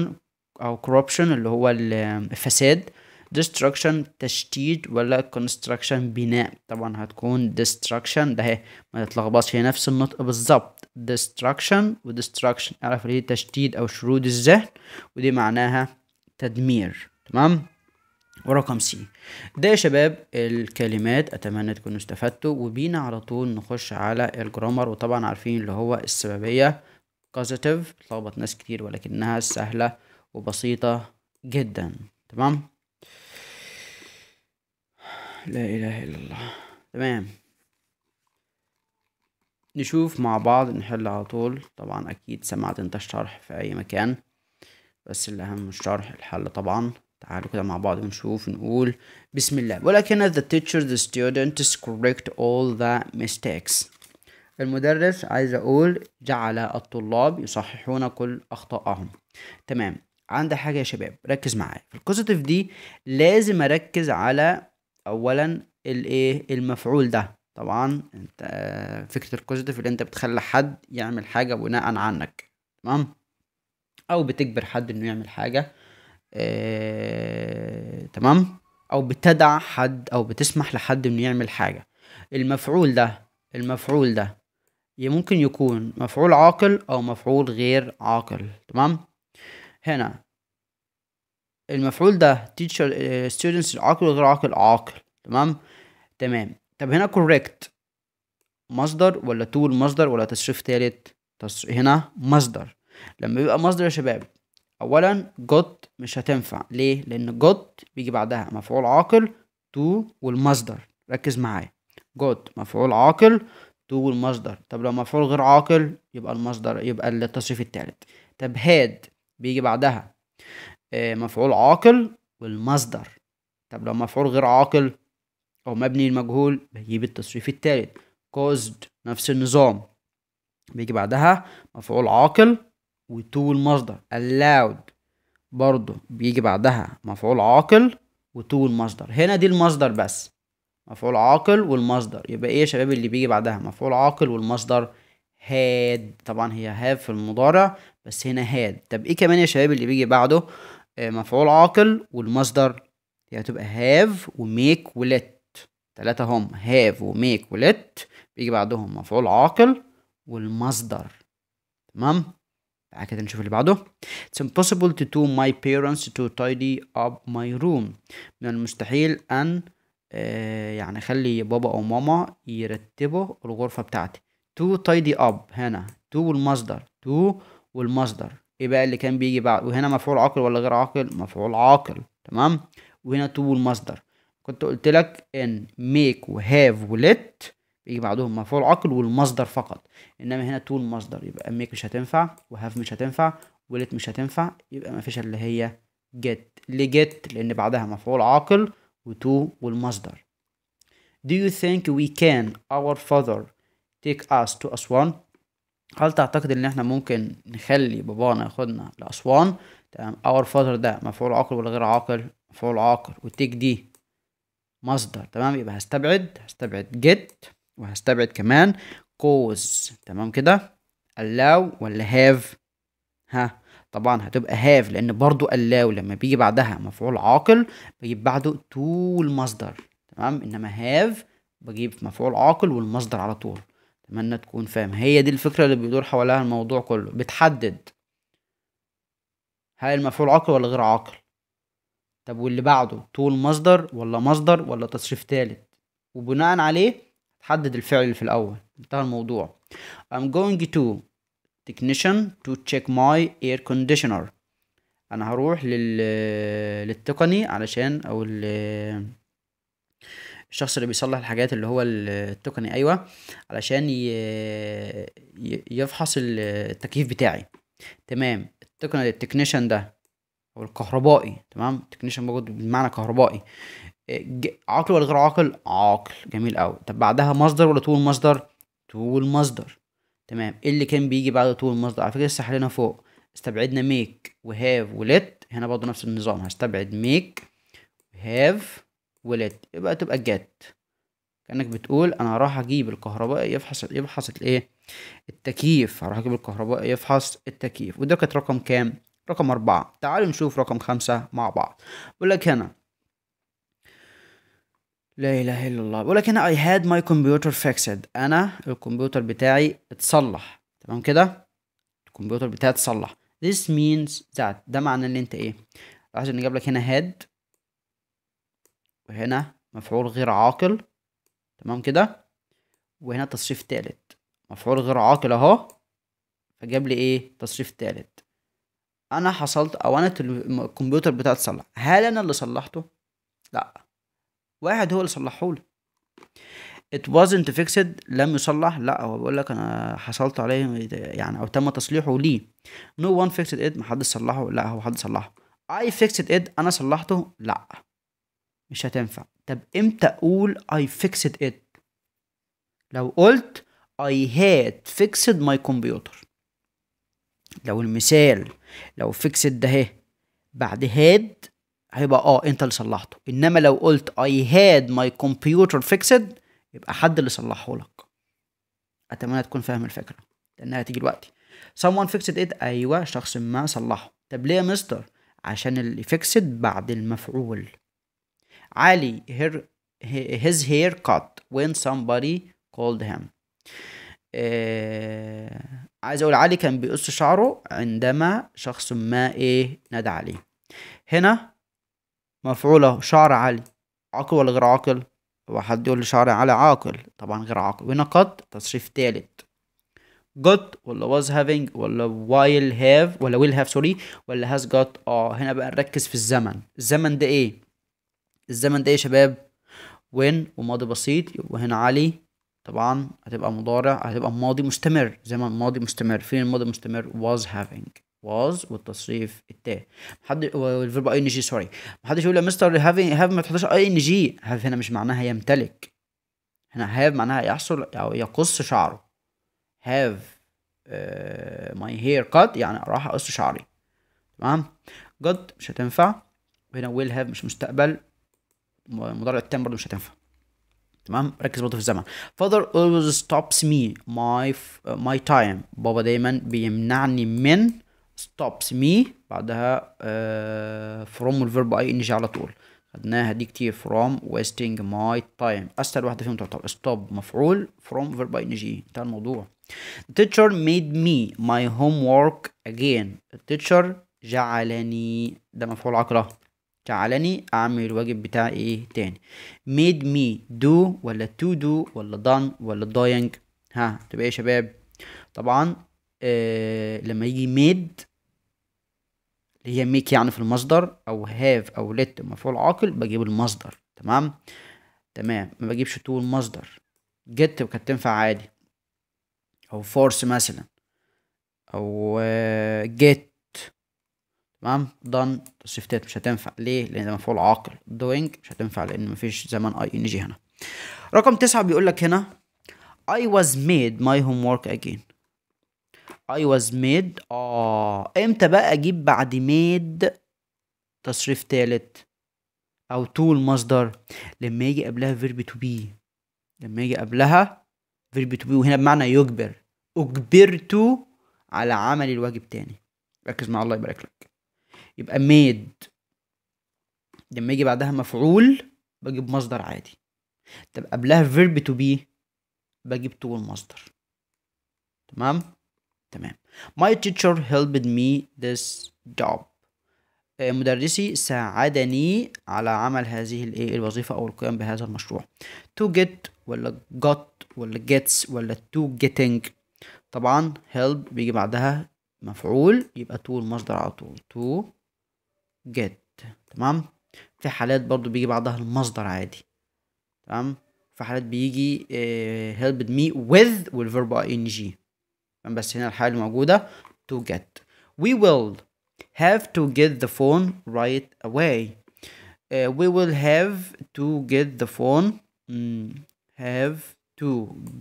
Speaker 1: او corruption اللي هو الفساد destruction تشتيت ولا construction بناء طبعا هتكون destruction ده ما تتلخبطش هي نفس النطق بالظبط destruction و destruction اعرف ليه تشتيت او شرود الذهن ودي معناها تدمير تمام ورقم سي ده يا شباب الكلمات اتمنى تكونوا استفدتوا وبينا على طول نخش على الجرامر وطبعا عارفين اللي هو السببيه كوزيتيف بتلخبط ناس كتير ولكنها سهله وبسيطه جدا تمام لا اله الا الله تمام نشوف مع بعض نحل على طول طبعا اكيد سمعت انت الشرح في اي مكان بس الاهم الشرح الحل طبعا تعالوا كده مع بعض ونشوف نقول بسم الله ولكن the teacher the students correct all the mistakes المدرس عايز اقول جعل الطلاب يصححون كل اخطائهم تمام عندي حاجه يا شباب ركز معايا في الكوزيتيف دي لازم اركز على اولا الايه المفعول ده طبعا انت فكره الكوزيتيف اللي انت بتخلي حد يعمل حاجه بناء عنك تمام او بتجبر حد انه يعمل حاجه آه، تمام او بتدع حد او بتسمح لحد انه يعمل حاجه المفعول ده المفعول ده ممكن يكون مفعول عاقل او مفعول غير عاقل تمام هنا المفعول ده teacher آه، students العاقل وغير عاقل عاقل تمام تمام طب هنا correct مصدر ولا تول مصدر ولا تصريف ثالث هنا مصدر لما يبقى مصدر يا شباب اولا جوت مش هتنفع ليه لان جوت بيجي بعدها مفعول عاقل تو والمصدر ركز معايا جوت مفعول عاقل تو والمصدر طب لو مفعول غير عاقل يبقى المصدر يبقى التصريف الثالث طب هاد بيجي بعدها آه، مفعول عاقل والمصدر طب لو مفعول غير عاقل او مبني المجهول بجيب التصريف الثالث caused نفس النظام بيجي بعدها مفعول عاقل وتو المصدر allowed برضه بيجي بعدها مفعول عاقل وتو المصدر هنا دي المصدر بس مفعول عاقل والمصدر يبقى ايه يا شباب اللي بيجي بعدها مفعول عاقل والمصدر هاد طبعا هي هاف في المضارع بس هنا هاد طب ايه كمان يا شباب اللي بيجي بعده آه، مفعول عاقل والمصدر هي يعني هتبقى هاف وميك ولت تلاتة هم هاف وميك ولت بيجي بعدهم مفعول عاقل والمصدر تمام بعد كده نشوف اللي بعده It's impossible to to my parents to tidy up my room من المستحيل أن آه، يعني أخلي بابا أو ماما يرتبوا الغرفة بتاعتي to tidy up هنا to والمصدر to والمصدر ايه بقى اللي كان بيجي بعد وهنا مفعول عاقل ولا غير عاقل مفعول عاقل تمام وهنا to والمصدر كنت قلت لك ان make وهاف ولت بيجي بعدهم مفعول عقل والمصدر فقط انما هنا تو المصدر يبقى ميك مش هتنفع وهاف مش هتنفع ولت مش هتنفع يبقى مفيش اللي هي جيت ليه جيت لان بعدها مفعول عاقل وتو والمصدر Do you think we can our father take us to أسوان هل تعتقد ان احنا ممكن نخلي بابانا ياخدنا لأسوان تمام our father ده مفعول عاقل ولا غير عاقل مفعول عاقل والتيك دي مصدر تمام يبقى هستبعد هستبعد get وهستبعد كمان cause تمام كده allow ولا have ها طبعا هتبقى have لان برضو allow لما بيجي بعدها مفعول عاقل بجيب بعده to المصدر تمام انما have بجيب مفعول عاقل والمصدر على طول اتمنى تكون فاهم هي دي الفكره اللي بيدور حواليها الموضوع كله بتحدد هل المفعول عاقل ولا غير عاقل طب واللي بعده طول مصدر ولا مصدر ولا تصريف ثالث وبناء عليه حدد الفعل اللي في الأول انتهى الموضوع I'm going to technician to check my air conditioner أنا هروح لل... للتقني علشان أو ال... الشخص اللي بيصلح الحاجات اللي هو التقني أيوة علشان ي... يفحص التكييف بتاعي تمام التقني التكنيشن ده او الكهربائي تمام تكنيشن موجود بمعنى كهربائي عاقل ولا غير عاقل عاقل جميل قوي طب بعدها مصدر ولا طول مصدر طول مصدر تمام ايه اللي كان بيجي بعد طول مصدر على فكره لسه حلينا فوق استبعدنا ميك وهاف وليت هنا برضه نفس النظام هستبعد ميك هاف وليت يبقى تبقى جت كانك بتقول انا هروح اجيب الكهربائي يفحص يفحص الايه التكييف هروح اجيب الكهربائي يفحص التكييف وده كانت رقم كام رقم أربعة تعالوا نشوف رقم خمسة مع بعض بقول لك هنا لا اله الا الله بيقول لك هنا اي هاد ماي كمبيوتر فيكسد انا الكمبيوتر بتاعي اتصلح تمام كده الكمبيوتر بتاعي اتصلح this means that ده معنى اللي انت ايه لاحظ ان جاب لك هنا هاد وهنا مفعول غير عاقل تمام كده وهنا تصريف تالت مفعول غير عاقل اهو فجاب لي ايه تصريف تالت انا حصلت او انا الكمبيوتر بتاعي اتصلح هل انا اللي صلحته لا واحد هو اللي صلحه له it wasn't fixed لم يصلح لا هو بيقول لك انا حصلت عليه يعني او تم تصليحه ليه no one fixed it محدش صلحه لا هو حد صلحه I fixed it انا صلحته لا مش هتنفع طب امتى اقول I fixed it لو قلت I had fixed my computer لو المثال لو fixed ده بعد had هيبقى اه انت اللي صلحته انما لو قلت اي هاد ماي كمبيوتر فيكسد يبقى حد اللي صلحه لك اتمنى تكون فاهم الفكره لانها هتيجي دلوقتي someone fixed it ايوه شخص ما صلحه طب ليه يا مستر عشان اللي fixed بعد المفعول علي هير his hair cut when somebody called him آه عايز اقول علي كان بيقص شعره عندما شخص ما ايه نادى عليه هنا مفعوله شعر علي عاقل ولا غير عاقل هو حد يقول لي شعر علي عاقل طبعا غير عاقل هنا قد تصريف تالت got ولا was having ولا while have ولا will have سوري ولا has got اه هنا بقى نركز في الزمن الزمن ده ايه الزمن ده ايه يا شباب when وماضي بسيط يبقى هنا علي طبعا هتبقى مضارع هتبقى ماضي مستمر زمن ماضي مستمر فين الماضي مستمر was having was والتصريف التاء حد والفيرب اي ان جي سوري محدش يقول يا مستر هاف هاف ما تحطش اي ان جي هاف هنا مش معناها يمتلك هنا هاف معناها يحصل او يقص شعره هاف ماي هير كات يعني راح اقص شعري تمام جود مش هتنفع هنا ويل هاف مش مستقبل مضارع التام برضه مش هتنفع تمام ركز برضه في الزمن father always stops me my my time بابا دايما بيمنعني من stops me بعدها آه، from والفيرب اي ان جي على طول خدناها دي كتير from wasting my time اسهل واحده فيهم تعتبر stop مفعول from verb ing انتهى الموضوع the teacher made me my homework again the teacher جعلني ده مفعول عقله جعلني اعمل الواجب بتاعي ايه تاني made me do ولا to do ولا done ولا dying ها تبقى ايه يا شباب طبعا آه، لما يجي ميد اللي هي ميك يعني في المصدر او هاف او لت مفعول عاقل بجيب المصدر تمام تمام ما بجيبش تو المصدر جت كانت تنفع عادي او فورس مثلا او جيت آه، تمام دان شيفتات مش هتنفع ليه لان ده مفعول عاقل دوينج مش هتنفع لان مفيش زمن اي ان جي هنا رقم تسعة بيقول لك هنا I was made my homework again I was made اه امتى بقى اجيب بعد made تصريف تالت او طول مصدر لما يجي قبلها فيرب تو بي لما يجي قبلها فيرب تو بي وهنا بمعنى يجبر اجبرت على عمل الواجب تاني ركز مع الله يبارك لك يبقى made لما يجي بعدها مفعول بجيب مصدر عادي طب قبلها فيرب تو بي بجيب طول مصدر تمام تمام my teacher helped me this job آه، مدرسي ساعدني على عمل هذه الوظيفه او القيام بهذا المشروع to get ولا got ولا gets ولا to getting طبعا help بيجي بعدها مفعول يبقى to المصدر على طول to get تمام في حالات برضو بيجي بعدها المصدر عادي تمام في حالات بيجي آه، helped me with والverb ing بس هنا الحاله الموجوده to get we will have to get the phone right away uh, we will have to get the phone mm, have to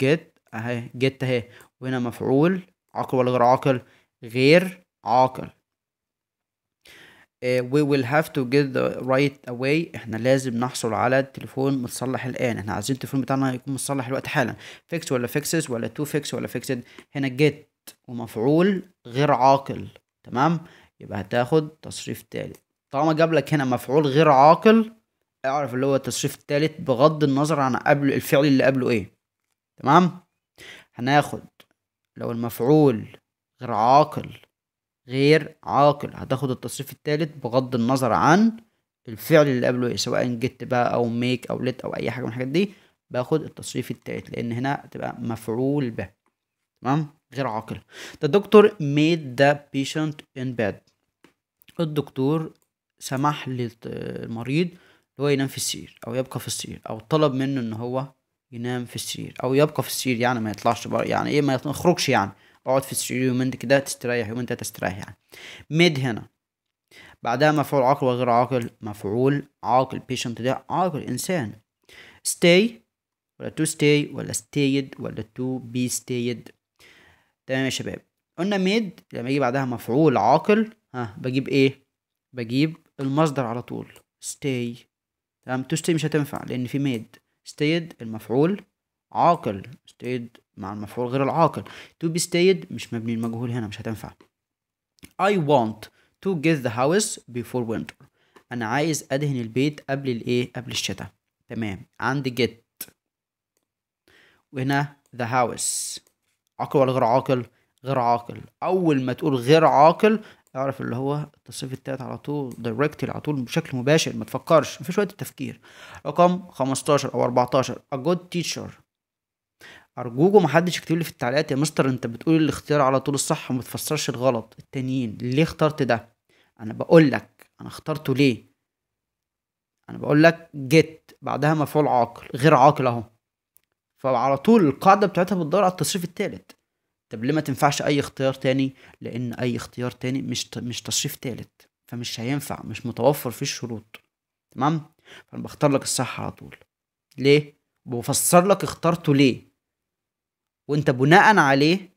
Speaker 1: get اهي get اهي وهنا مفعول عاقل ولا غير عاقل غير عاقل Uh, we will have to get the right away احنا لازم نحصل على التليفون متصلح الان احنا عايزين التليفون بتاعنا يكون متصلح الوقت حالا fix ولا fixes ولا to fix ولا fixed هنا get ومفعول غير عاقل تمام يبقى هتاخد تصريف تالت طالما جاب لك هنا مفعول غير عاقل اعرف اللي هو التصريف التالت بغض النظر عن قبل الفعل اللي قبله ايه تمام هناخد لو المفعول غير عاقل غير عاقل هتاخد التصريف التالت بغض النظر عن الفعل اللي قبله ايه سواء جيت بقى او ميك او ليت او اي حاجه من الحاجات دي باخد التصريف التالت لان هنا تبقى مفعول به تمام غير عاقل ده دكتور ميد ذا بيشنت ان باد الدكتور سمح للمريض هو ينام في السرير او يبقى في السرير او طلب منه ان هو ينام في السرير او يبقى في السرير يعني ما يطلعش بره يعني ايه ما يخرجش يعني اقعد في السرير يومين كده تستريح يومين تستريح يعني ميد هنا بعدها مفعول عاقل وغير عاقل مفعول عاقل patient ده عاقل انسان stay ولا to stay ولا stayed ولا to be stayed تمام يا شباب قلنا ميد لما يجي بعدها مفعول عاقل ها بجيب ايه بجيب المصدر على طول stay تمام to stay مش هتنفع لان في ميد stayed المفعول عاقل stayed مع المفعول غير العاقل to be stayed مش مبني المجهول هنا مش هتنفع I want to get the house before winter انا عايز ادهن البيت قبل الايه قبل الشتاء تمام عندي get وهنا the house عاقل ولا غير عاقل غير عاقل اول ما تقول غير عاقل اعرف اللي هو التصريف التالت على طول دايركتلي على طول بشكل مباشر ما تفكرش مفيش وقت التفكير رقم 15 او 14 a good teacher ارجوكم محدش يكتب لي في التعليقات يا مستر انت بتقول الاختيار على طول الصح وما تفسرش الغلط التانيين ليه اخترت ده انا بقول لك انا اخترته ليه انا بقول لك جيت بعدها مفعول عاقل غير عاقل اهو فعلى طول القاعده بتاعتها بتدور على التصريف الثالث طب ليه ما تنفعش اي اختيار تاني لان اي اختيار تاني مش مش تصريف ثالث فمش هينفع مش متوفر فيه الشروط تمام فانا بختار لك الصح على طول ليه بفسر لك اخترته ليه وانت بناء عليه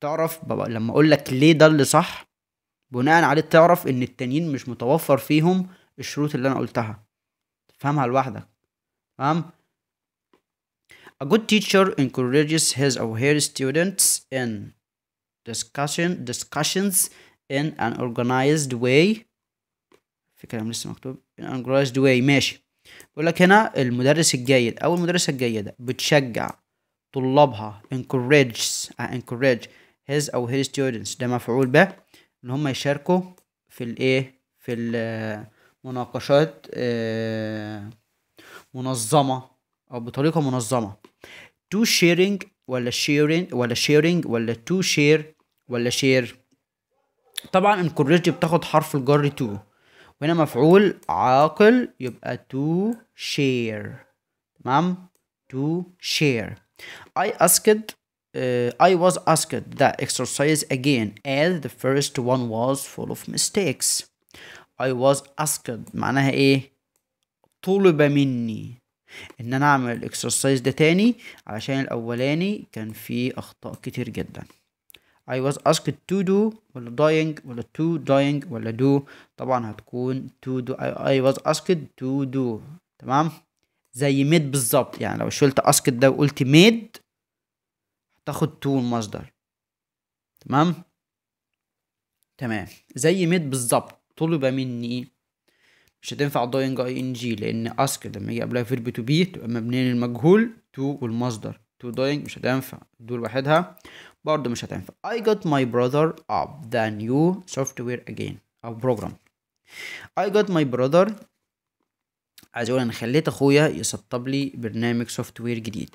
Speaker 1: تعرف لما اقول لك ليه ده اللي صح بناء عليه تعرف ان التانيين مش متوفر فيهم الشروط اللي انا قلتها تفهمها لوحدك تمام A good teacher encourages his or her students in discussion discussions in an organized way في كلام لسه مكتوب in an organized way ماشي بيقول لك هنا المدرس الجيد او المدرسه الجيده بتشجع طلابها encourages I uh, encourage his أو her students ده مفعول به إن هم يشاركوا في الإيه في المناقشات آه، آه، منظمة أو بطريقة منظمة to sharing ولا sharing ولا sharing ولا to share ولا share طبعا encourage بتاخد حرف الجر to وهنا مفعول عاقل يبقى to share تمام to share I asked uh, I was asked that exercise again as the first one was full of mistakes I was asked معناها ايه طلب مني ان انا اعمل الاكسرسايز ده تاني علشان الاولاني كان فيه اخطاء كتير جدا I was asked to do ولا dying ولا to dying ولا do طبعا هتكون to do I, I was asked to do تمام زي ميد بالظبط يعني لو شلت اسكت ده وقلت ميد هتاخد تو المصدر تمام تمام زي ميد بالظبط طلب مني إيه؟ مش هتنفع ضاينج اي ان جي لان اسك لما يجي قبلها فيرب تو بي تبقى مبنيه للمجهول تو والمصدر تو ضاينج مش هتنفع دول وحدها برضه مش هتنفع I got my brother up the new software again او program I got my brother عايز اقول انا خليت اخويا يسطب لي برنامج سوفت وير جديد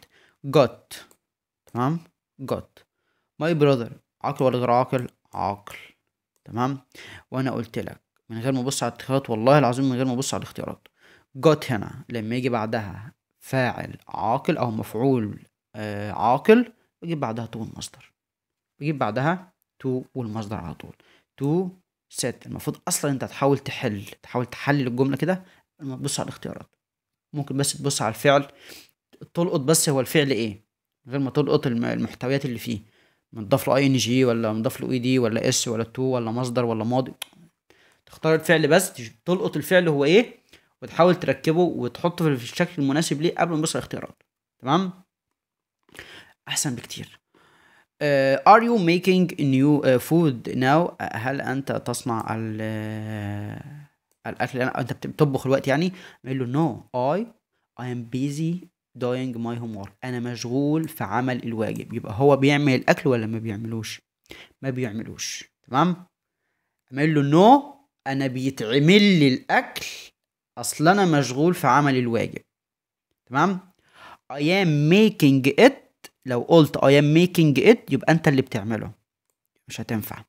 Speaker 1: جوت تمام جوت ماي براذر عقل ولا غير عاقل عقل تمام وانا قلت لك من غير ما ابص على الاختيارات والله العظيم من غير ما ابص على الاختيارات جوت هنا لما يجي بعدها فاعل عاقل او مفعول آه عاقل بجيب بعدها تو المصدر بجيب بعدها تو والمصدر على طول تو ست المفروض اصلا انت تحاول تحل تحاول تحلل الجمله كده لما تبص على الاختيارات ممكن بس تبص على الفعل تلقط بس هو الفعل ايه غير ما تلقط المحتويات اللي فيه منضاف له اي ان جي ولا منضاف له اي دي ولا اس ولا تو ولا مصدر ولا ماضي تختار الفعل بس تلقط الفعل هو ايه وتحاول تركبه وتحطه في الشكل المناسب ليه قبل ما تبص على الاختيارات تمام احسن بكتير uh, are you making new uh, food now آه، هل انت تصنع ال الاكل اللي انا انت بتطبخ الوقت يعني قايل له نو اي اي ام بيزي دوينج ماي هوم ورك انا مشغول في عمل الواجب يبقى هو بيعمل الاكل ولا ما بيعملوش ما بيعملوش تمام قايل له نو انا بيتعمل لي الاكل اصل انا مشغول في عمل الواجب تمام I am making it لو قلت I am making it يبقى انت اللي بتعمله مش هتنفع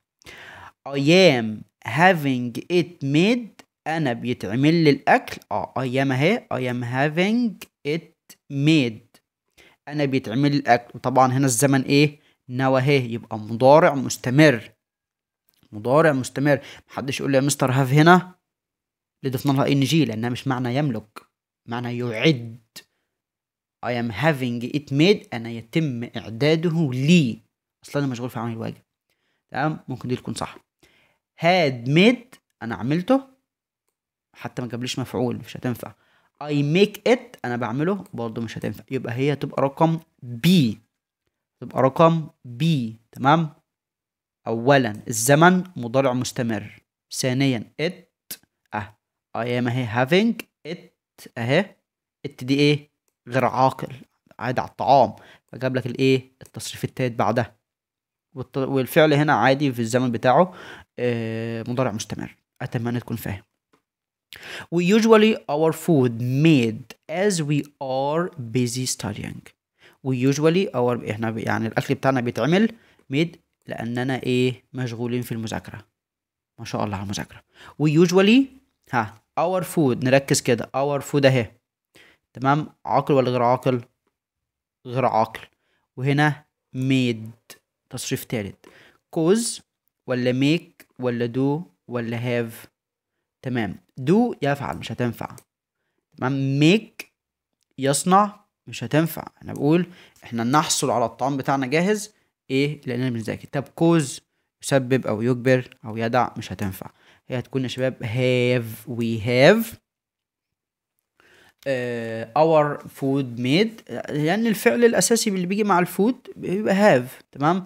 Speaker 1: I am having it made انا بيتعمل لي الاكل اه اي ام اهي اي ام هافينج ات ميد انا بيتعمل لي الاكل وطبعا هنا الزمن ايه now اهي يبقى مضارع مستمر مضارع مستمر محدش يقول لي يا مستر هاف هنا اللي ضفنا لها ان جي لانها مش معنى يملك معنى يعد I am having it made انا يتم اعداده لي اصلا انا مشغول في عمل الواجب تمام ممكن دي تكون صح had made انا عملته حتى ما جابليش مفعول مش هتنفع اي ميك ات انا بعمله برضه مش هتنفع يبقى هي تبقى رقم بي تبقى رقم بي تمام اولا الزمن مضارع مستمر ثانيا ات اه اي ام اهي هافينج ات اهي ات دي ايه غير عاقل عاد على الطعام فجاب لك الايه التصريف التالت بعدها والفعل هنا عادي في الزمن بتاعه آه، مضارع مستمر اتمنى تكون فاهم We usually our food made as we are busy studying. We usually our احنا يعني الاكل بتاعنا بيتعمل made لاننا ايه مشغولين في المذاكره. ما شاء الله على المذاكره. We usually ها our food نركز كده our food اهي. تمام عاقل ولا غير عاقل؟ غير عاقل. وهنا made تصريف تالت. cause ولا make ولا do ولا have تمام دو يفعل مش هتنفع تمام ميك يصنع مش هتنفع انا بقول احنا نحصل على الطعام بتاعنا جاهز ايه لاننا بنذاكر طب كوز يسبب او يجبر او يدع مش هتنفع هي هتكون يا شباب هاف وي هاف اور فود ميد لان الفعل الاساسي اللي بيجي مع الفود بيبقى هاف تمام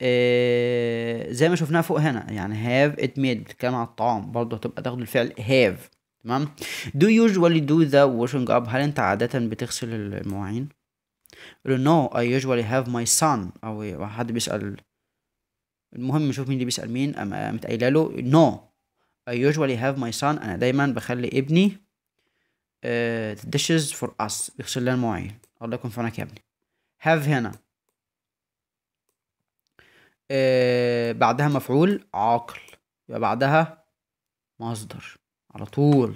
Speaker 1: آه، زي ما شفناها فوق هنا يعني هاف ات ميد بتتكلم على الطعام برضه هتبقى تاخد الفعل هاف تمام دو يوجوالي دو ذا واشنج اب هل انت عاده بتغسل المواعين له نو اي يوجوالي هاف ماي سون او حد بيسال المهم نشوف مين اللي بيسال مين قامت قايله له نو اي يوجوالي هاف ماي سون انا دايما بخلي ابني ديشز فور اس بيغسل لنا المواعين الله يكون في عونك يا ابني هاف هنا آه، بعدها مفعول عاقل يبقى بعدها مصدر على طول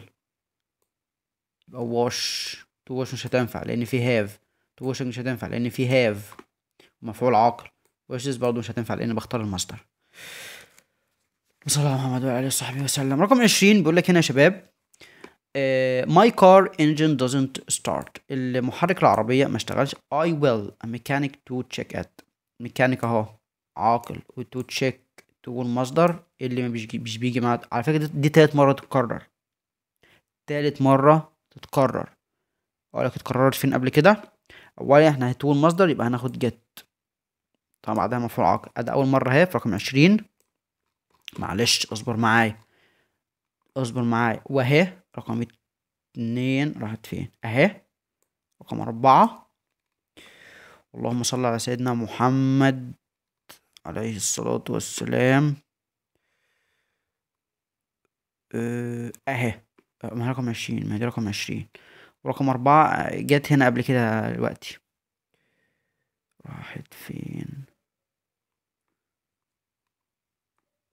Speaker 1: يبقى واش تو واش مش هتنفع لان في هاف تو واش مش هتنفع لان في هاف مفعول عاقل واش ذس برضه مش هتنفع لان بختار المصدر صلى الله على محمد وعلى اله وصحبه وسلم رقم 20 بيقول لك هنا يا شباب ماي كار انجن doesn't start المحرك العربيه ما اشتغلش I will a mechanic to check ات ميكانيك اهو عاقل وتو تشيك تقول مصدر اللي مش مش بيجي مع على فكرة دي تالت مرة تتكرر تالت مرة تتكرر اقولك اتكررت فين قبل كده اولا احنا هتقول مصدر يبقى هناخد جت طبعا بعدها مفعول عاقل ادي اول مرة اهي في رقم عشرين معلش اصبر معايا اصبر معايا واهي رقم اتنين راحت فين اهي رقم اربعة اللهم صل على سيدنا محمد عليه الصلاة والسلام آه، اهي ما هي رقم عشرين ما هي دي رقم عشرين ورقم أربعة جت هنا قبل كده دلوقتي راحت فين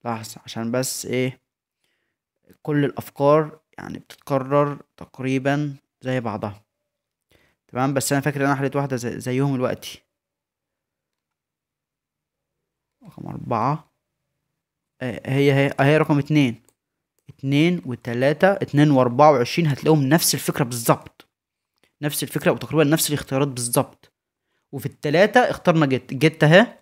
Speaker 1: لحظة عشان بس ايه كل الأفكار يعني بتتكرر تقريبا زي بعضها تمام بس أنا فاكر إن أنا حليت واحدة زيهم دلوقتي رقم أربعة آه، هي هي هي رقم اتنين اتنين وتلاتة اتنين وأربعة وعشرين هتلاقيهم نفس الفكرة بالظبط نفس الفكرة وتقريبا نفس الاختيارات بالظبط وفي التلاتة اخترنا جت جت اهي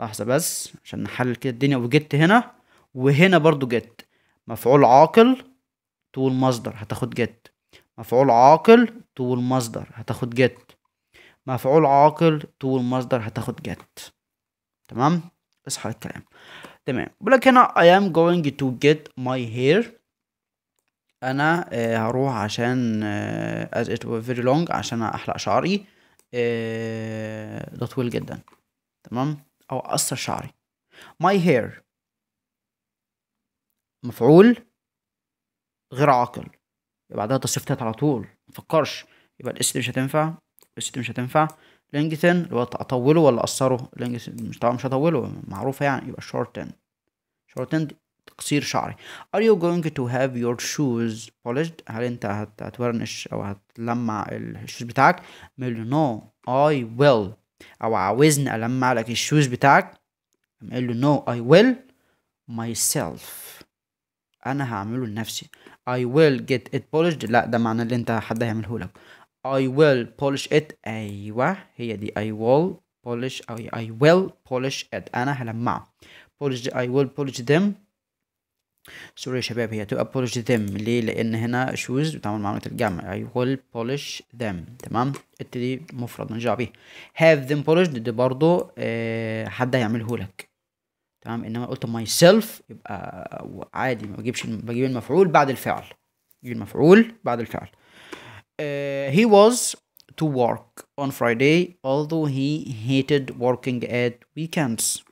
Speaker 1: لحظة بس عشان نحلل كده الدنيا وجت هنا وهنا برضو جت مفعول عاقل طول مصدر هتاخد جت مفعول عاقل طول مصدر هتاخد جت مفعول عاقل طول مصدر هتاخد جت تمام بس حاجة الكلام تمام بقول لك هنا I am going to get my hair انا آه، هروح عشان آه، as it was very long عشان احلق شعري ده طويل جدا تمام او اقصر شعري my hair مفعول غير عاقل يبقى بعدها تصفتات على طول مفكرش يبقى الاس دي مش هتنفع الاس دي مش هتنفع لينجتن اللي هو اطوله ولا اقصره لينجتن مش طبعا مش هطوله معروفه يعني يبقى شورت شورتن شورت تقصير شعري are you going to have your shoes polished هل انت هتورنش او هتلمع الشوز بتاعك له نو اي ويل او عاوزني المع لك الشوز بتاعك قال له نو اي ويل myself انا هعمله لنفسي I will get it polished لا ده معناه اللي انت حد هيعمله لك I will polish it أيوة هي دي I will polish أو I will polish it أنا هلمعه polish I will polish them سوري يا شباب هي تبقى polish them ليه لأن هنا shoes بتعمل معاملة الجمع I will polish them تمام ابتدي دي مفرد نرجع بيها have them polished دي برضه آه حد هيعمله لك تمام انما قلت myself يبقى عادي ما بجيبش بجيب المفعول بعد الفعل بجيب المفعول بعد الفعل uh, he was to work on Friday, although he hated working at weekends.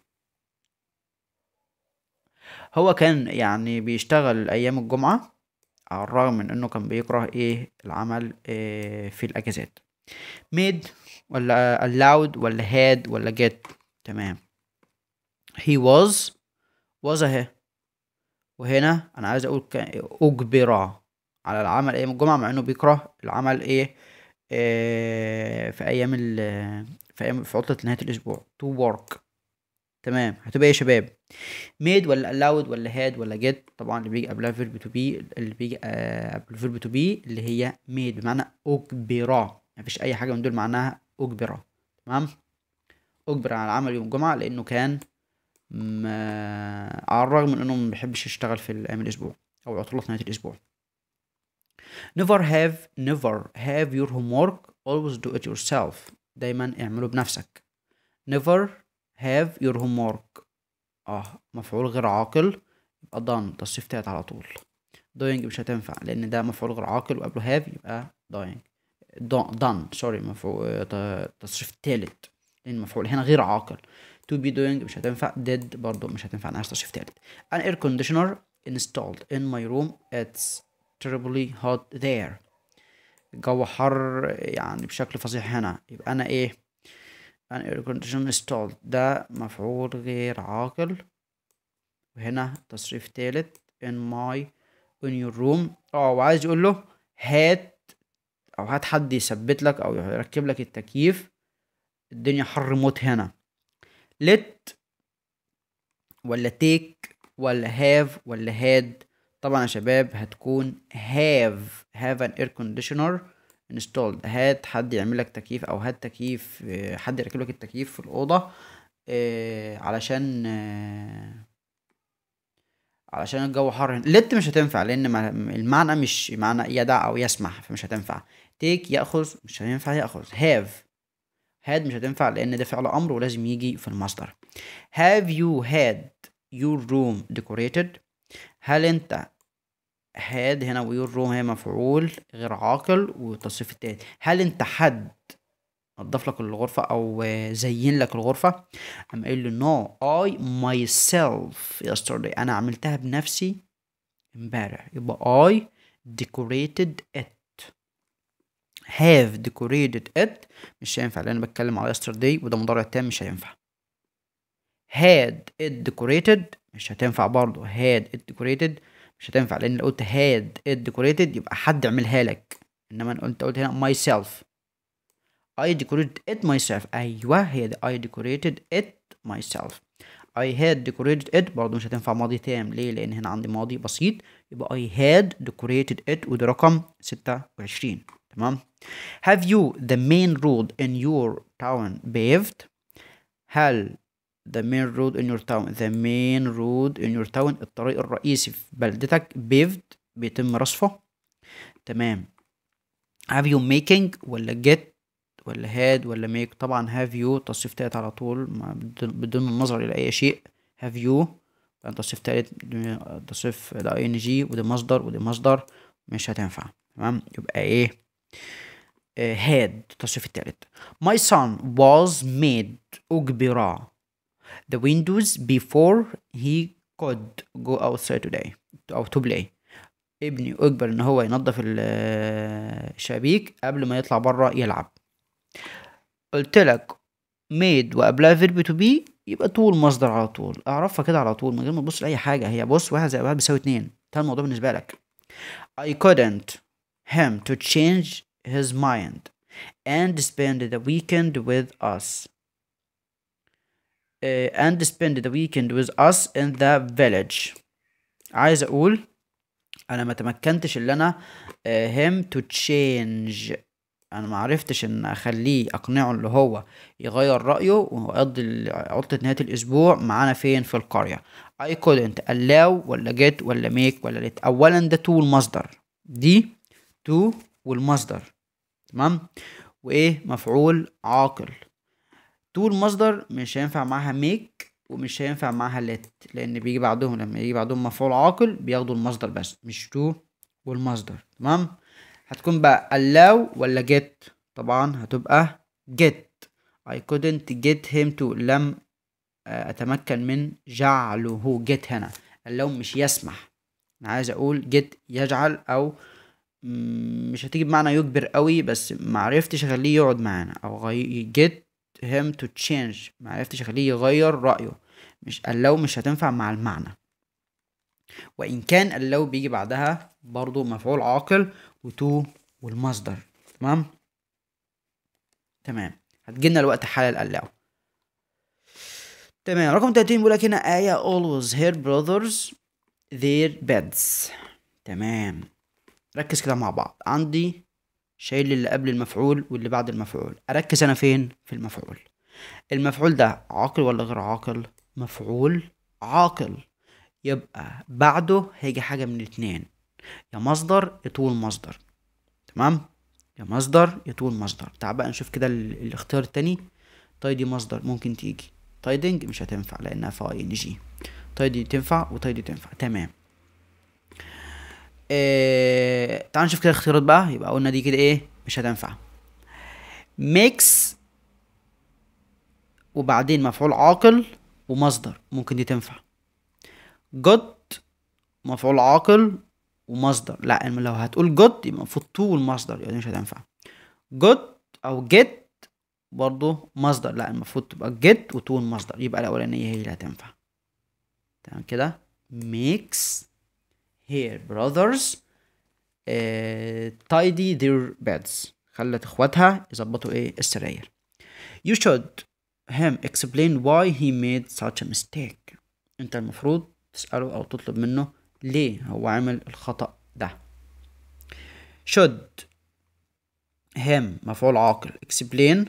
Speaker 1: هو كان يعني بيشتغل أيام الجمعة على الرغم من إنه كان بيكره إيه العمل إيه في الأجازات. made ولا allowed ولا had ولا get تمام. he was was a وهنا أنا عايز أقول أجبره على العمل ايام الجمعه مع انه بيكره العمل ايه إيه في ايام ال في ايام في عطله نهايه الاسبوع تو ورك تمام هتبقى ايه يا شباب ميد ولا allowed ولا هاد ولا جد طبعا اللي بيجي قبلها فيرب تو بي اللي بيجي آه، قبل فيرب تو بي اللي هي ميد بمعنى اجبرا مفيش اي حاجه من دول معناها اجبرا تمام اجبر على العمل يوم الجمعه لانه كان ما آه، على الرغم من انه ما بيحبش يشتغل في ايام الاسبوع او عطله نهايه الاسبوع never have never have your homework always do it yourself دايما اعمله بنفسك never have your homework اه مفعول غير عاقل يبقى done تصريف تالت على طول doing مش هتنفع لان ده مفعول غير عاقل وقبله have يبقى doing done سوري مفعول تصريف تالت لان المفعول هنا غير عاقل to be doing مش هتنفع did برضو مش هتنفع انا تصريف تالت an air conditioner installed in my room it's terribly hot there الجو حر يعني بشكل فظيع هنا يبقى انا ايه أنا air condition installed ده مفعول غير عاقل وهنا تصريف تالت in my in your room اه وعايز يقول له هات او هات حد يثبت لك او يركب لك التكييف الدنيا حر موت هنا let ولا take ولا have ولا had طبعا يا شباب هتكون have have an air conditioner installed هات حد يعمل لك تكييف او هات تكييف آه، حد يركب لك التكييف في الاوضه آه، علشان آه، علشان الجو حر هنا لت مش هتنفع لان المعنى مش معنى يدع او يسمح فمش هتنفع تيك ياخذ مش هينفع ياخذ هاف هاد مش هتنفع لان ده فعل امر ولازم يجي في المصدر have you had your room decorated هل انت حاد هنا ويور رو هي مفعول غير عاقل والتصريف التالت هل انت حد نضف لك الغرفة أو زين لك الغرفة اما قايل له نو ماي سيلف يسترداي أنا عملتها بنفسي امبارح يبقى اي ديكوريتد ات هاف ديكوريتد ات مش هينفع لأن أنا بتكلم على يسترداي وده مضارع تام مش هينفع هاد ات ديكوريتد مش هتنفع برضه هاد decorated مش هتنفع لان لو قلت هاد decorated يبقى حد عملها لك انما انا قلت قلت هنا ماي سيلف I decorated it myself ايوه هي دي I decorated it myself I had decorated it برضه مش هتنفع ماضي تام ليه لان هنا عندي ماضي بسيط يبقى I had decorated it وده رقم 26 تمام Have you the main road in your town paved هل the main road in your town the main road in your town الطريق الرئيسي في بلدتك paved بيتم رصفه تمام have you making ولا get ولا had ولا make طبعا have you تصريف تالت على طول بدون النظر الى اي شيء have you تصريف تالت تصف ده ing وده مصدر وده مصدر مش هتنفع تمام يبقى ايه آه، had التصريف التالت my son was made أجبر the windows before he could go outside today او to play ابني اجبر ان هو ينظف الشبابيك قبل ما يطلع بره يلعب قلت لك made وقبلها فيرب تو بي يبقى طول مصدر على طول اعرفها كده على طول من غير ما تبص لاي حاجه هي بص واحد زائد واحد بيساوي اتنين ده الموضوع بالنسبه لك I couldn't him to change his mind and spend the weekend with us آه، and spend the weekend with us in the village عايز اقول انا ما تمكنتش اللي انا آه، him to change انا ما عرفتش ان اخليه اقنعه اللي هو يغير رايه ويقضي عطله نهايه الاسبوع معانا فين في القريه I couldn't allow ولا get ولا make ولا let اولا ده to المصدر دي to والمصدر تمام وايه مفعول عاقل تو مصدر مش هينفع معاها ميك ومش هينفع معاها let لان بيجي بعدهم لما يجي بعدهم مفعول عاقل بياخدوا المصدر بس مش تو والمصدر تمام هتكون بقى allow ولا get طبعا هتبقى get I couldn't get him to لم آه، اتمكن من جعله get هنا allow مش يسمح انا عايز اقول get يجعل او مش هتيجي بمعنى يجبر قوي بس معرفتش اخليه يقعد معانا او get him to change ما عرفتش اخليه يغير رأيه مش اللو مش هتنفع مع المعنى وإن كان اللو بيجي بعدها برضو مفعول عاقل وتو والمصدر تمام تمام هتجيلنا الوقت حالا اللو تمام رقم 30 بيقول لك هنا آية always her brothers their beds تمام ركز كده مع بعض عندي شايل اللي قبل المفعول واللي بعد المفعول اركز انا فين في المفعول المفعول ده عاقل ولا غير عاقل مفعول عاقل يبقى بعده هيجي حاجه من الاتنين يا مصدر يطول مصدر تمام يا مصدر يطول مصدر تعال بقى نشوف كده الاختيار التاني تايدي مصدر ممكن تيجي تايدنج مش هتنفع لانها في ان جي تايدي تنفع وتايدي تنفع تمام آه تعال نشوف كده الاختيارات بقى يبقى قلنا دي كده ايه مش هتنفع ميكس وبعدين مفعول عاقل ومصدر ممكن دي تنفع جود مفعول عاقل ومصدر لا يعني لو هتقول جود يبقى المفروض تو والمصدر يبقى يعني مش هتنفع جود او جيت برضو مصدر لا المفروض تبقى جيت وتو المصدر يبقى الاولانيه هي اللي هتنفع تمام كده ميكس هير brothers تايدي uh, tidy their beds خلت اخواتها يظبطوا ايه السراير you should him explain why he made such a mistake انت المفروض تسأله او تطلب منه ليه هو عمل الخطأ ده should him مفعول عاقل explain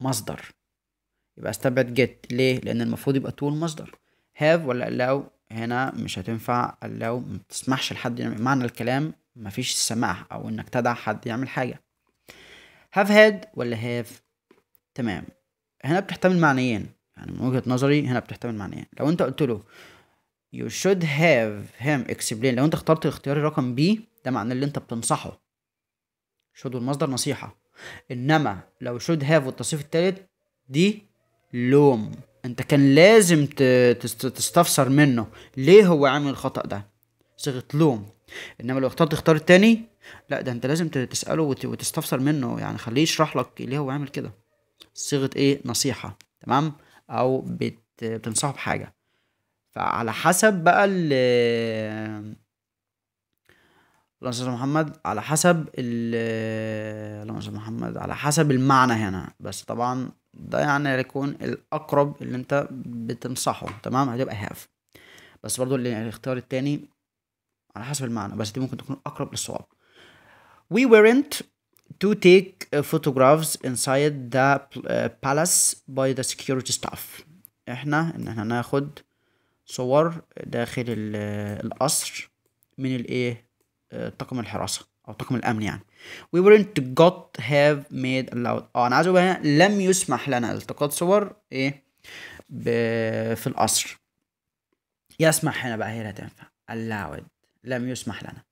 Speaker 1: مصدر يبقى استبعد get ليه لان المفروض يبقى طول مصدر have ولا allow هنا مش هتنفع لو ما تسمحش لحد يعمل معنى الكلام مفيش السماح او انك تدع حد يعمل حاجه have had ولا have تمام هنا بتحتمل معنيين يعني من وجهه نظري هنا بتحتمل معنيين لو انت قلت له you should have him explain لو انت اخترت الاختيار رقم B ده معناه اللي انت بتنصحه should والمصدر نصيحه انما لو should have والتصريف التالت دي لوم انت كان لازم تستفسر منه ليه هو عامل الخطأ ده صيغة لوم انما لو اخترت اختار التاني لا ده انت لازم تسأله وتستفسر منه يعني خليه يشرح لك ليه هو عامل كده صيغة ايه نصيحة تمام او بت... بتنصحه بحاجة فعلى حسب بقى ال اللهم صل محمد على حسب ال اللهم صل محمد على حسب المعنى هنا بس طبعا ده يعني هيكون الأقرب اللي أنت بتنصحه تمام هتبقى هاف بس برضو الاختيار التاني على حسب المعنى بس دي ممكن تكون أقرب للصواب We weren't to take photographs inside the palace by the security staff احنا ان احنا ناخد صور داخل القصر من الايه آه، طاقم الحراسه او طاقم الامن يعني we wouldn't got have made allowed اه انا عايز اقول هنا لم يسمح لنا التقاط صور ايه ب... في القصر يسمح هنا بقى هي اللي هتنفع allowed لم يسمح لنا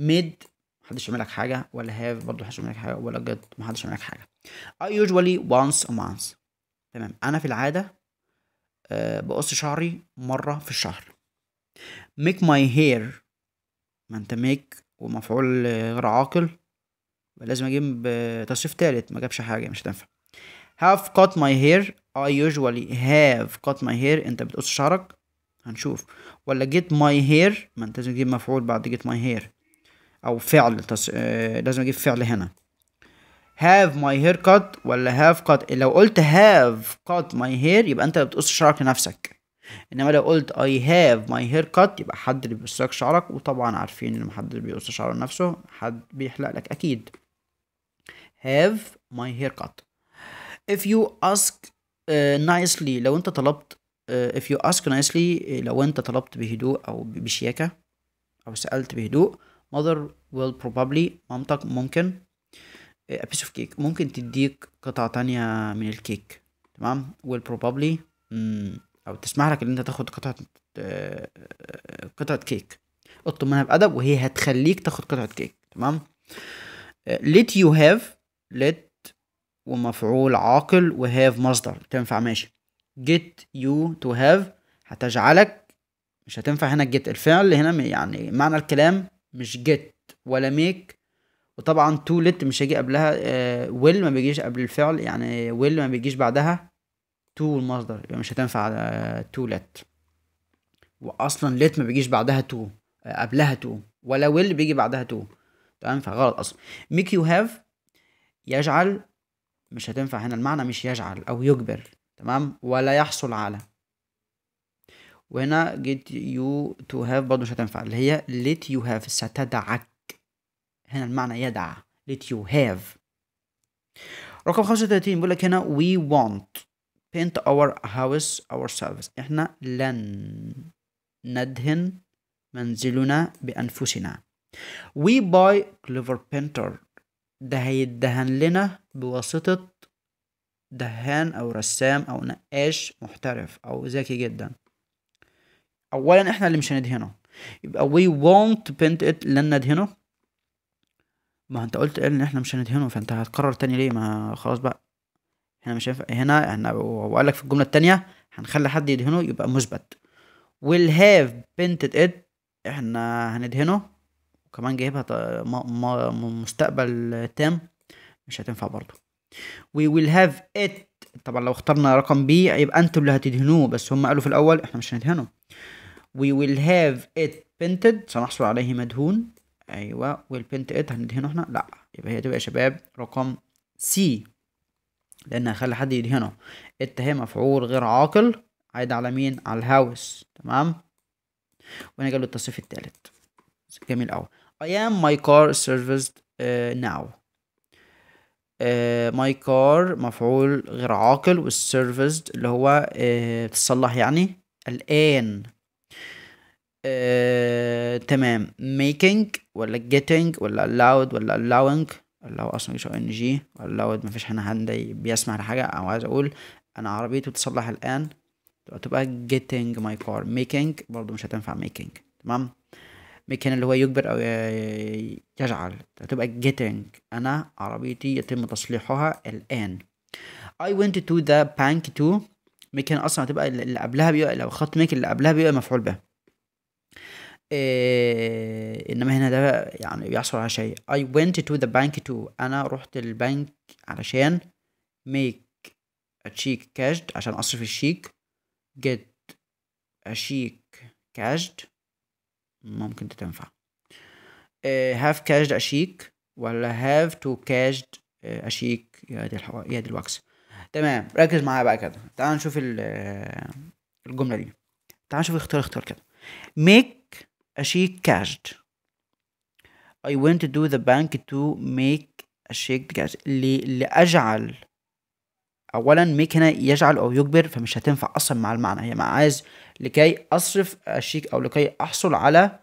Speaker 1: made محدش يعمل لك حاجه ولا have برضه محدش يعمل لك حاجه ولا get محدش يعمل لك حاجه I usually once a month تمام انا في العاده أه بقص شعري مره في الشهر make my hair ما انت make ومفعول غير عاقل لازم اجيب تصريف تالت ما جابش حاجه مش هتنفع have cut my hair I usually have cut my hair انت بتقص شعرك هنشوف ولا get my hair ما انت لازم تجيب مفعول بعد get my hair او فعل تص... آه، لازم اجيب فعل هنا have my hair cut ولا have cut لو قلت have cut my hair يبقى انت بتقص شعرك لنفسك انما لو قلت I have my hair cut يبقى حد اللي بيقص شعرك وطبعا عارفين ان حد بيقص شعره لنفسه حد بيحلق لك اكيد have my haircut if you ask uh, nicely لو انت طلبت uh, if you ask nicely uh, لو انت طلبت بهدوء او بشياكة او سألت بهدوء mother will probably مامتك ممكن uh, a piece of cake ممكن تديك قطعة تانية من الكيك تمام will probably mm, او تسمح لك ان انت تاخد قطعة uh, قطعة كيك اطلب منها بأدب وهي هتخليك تاخد قطعة كيك تمام let you have let ومفعول عاقل وهاف مصدر تنفع ماشي get you to have هتجعلك مش هتنفع هنا get الفعل هنا يعني معنى الكلام مش get ولا make وطبعا to let مش هيجي قبلها آه، will ما بيجيش قبل الفعل يعني will ما بيجيش بعدها to المصدر يبقى مش هتنفع آه، to let واصلا let ما بيجيش بعدها to آه، قبلها to ولا will بيجي بعدها to تمام فغلط اصلا make you have يجعل مش هتنفع هنا المعنى مش يجعل أو يجبر تمام ولا يحصل على وهنا get you to have برضه مش هتنفع اللي هي let you have ستدعك هنا المعنى يدع let you have رقم 35 بيقول لك هنا we want paint our house ourselves احنا لن ندهن منزلنا بأنفسنا we buy clever painter ده هيدهن لنا بواسطة دهان أو رسام أو نقاش محترف أو ذكي جدا أولا إحنا اللي مش هندهنه يبقى we won't paint it لن ندهنه ما انت قلت ان احنا مش هندهنه فانت هتقرر تاني ليه ما خلاص بقى هنا مش هينفع هنا احنا وقال لك في الجمله التانية هنخلي حد يدهنه يبقى مثبت will have painted it احنا هندهنه وكمان جايبها مستقبل تام مش هتنفع برضو we will have it طبعا لو اخترنا رقم بي يبقى انتوا اللي هتدهنوه بس هم قالوا في الاول احنا مش هندهنه we will have it painted سنحصل عليه مدهون ايوه will paint it هندهنه احنا لا يبقى هي تبقى يا شباب رقم سي لان هخلي حد يدهنه it هي مفعول غير عاقل عايد على مين على الهاوس تمام ونجي له التصريف الثالث جميل قوي I am my car serviced uh, now Uh, my car مفعول غير عاقل والserviced اللي هو uh, تصلح يعني الآن uh, تمام making ولا getting ولا allowed ولا allowing هو اصلا مش ان جي allowed مفيش هنا حد بيسمح لحاجة او عايز اقول انا عربيتي تصلح الآن تبقى getting my car making برضو مش هتنفع making تمام مكان اللي هو يجبر أو يجعل هتبقى getting أنا عربيتي يتم تصليحها الآن I went to the bank to مكان أصلا هتبقى اللي قبلها بيبقى لو خط ميكن اللي قبلها بيبقى مفعول به إيه انما هنا ده يعني بيحصل على شيء I went to the bank to انا رحت البنك علشان make a cheek cashed عشان اصرف الشيك get a cheek cashed ممكن تنفع هاف كاشد اشيك ولا هاف تو كاشد اشيك يا دي الحو... يا دي الوكس تمام ركز معايا بقى كده تعال نشوف الجمله دي تعال نشوف اختار اختار كده make a sheik cashed I went to do the bank to make a sheik cashed لأجعل أولا make هنا يجعل أو يجبر فمش هتنفع أصلا مع المعنى هي ما عايز لكي أصرف الشيك أو لكي أحصل على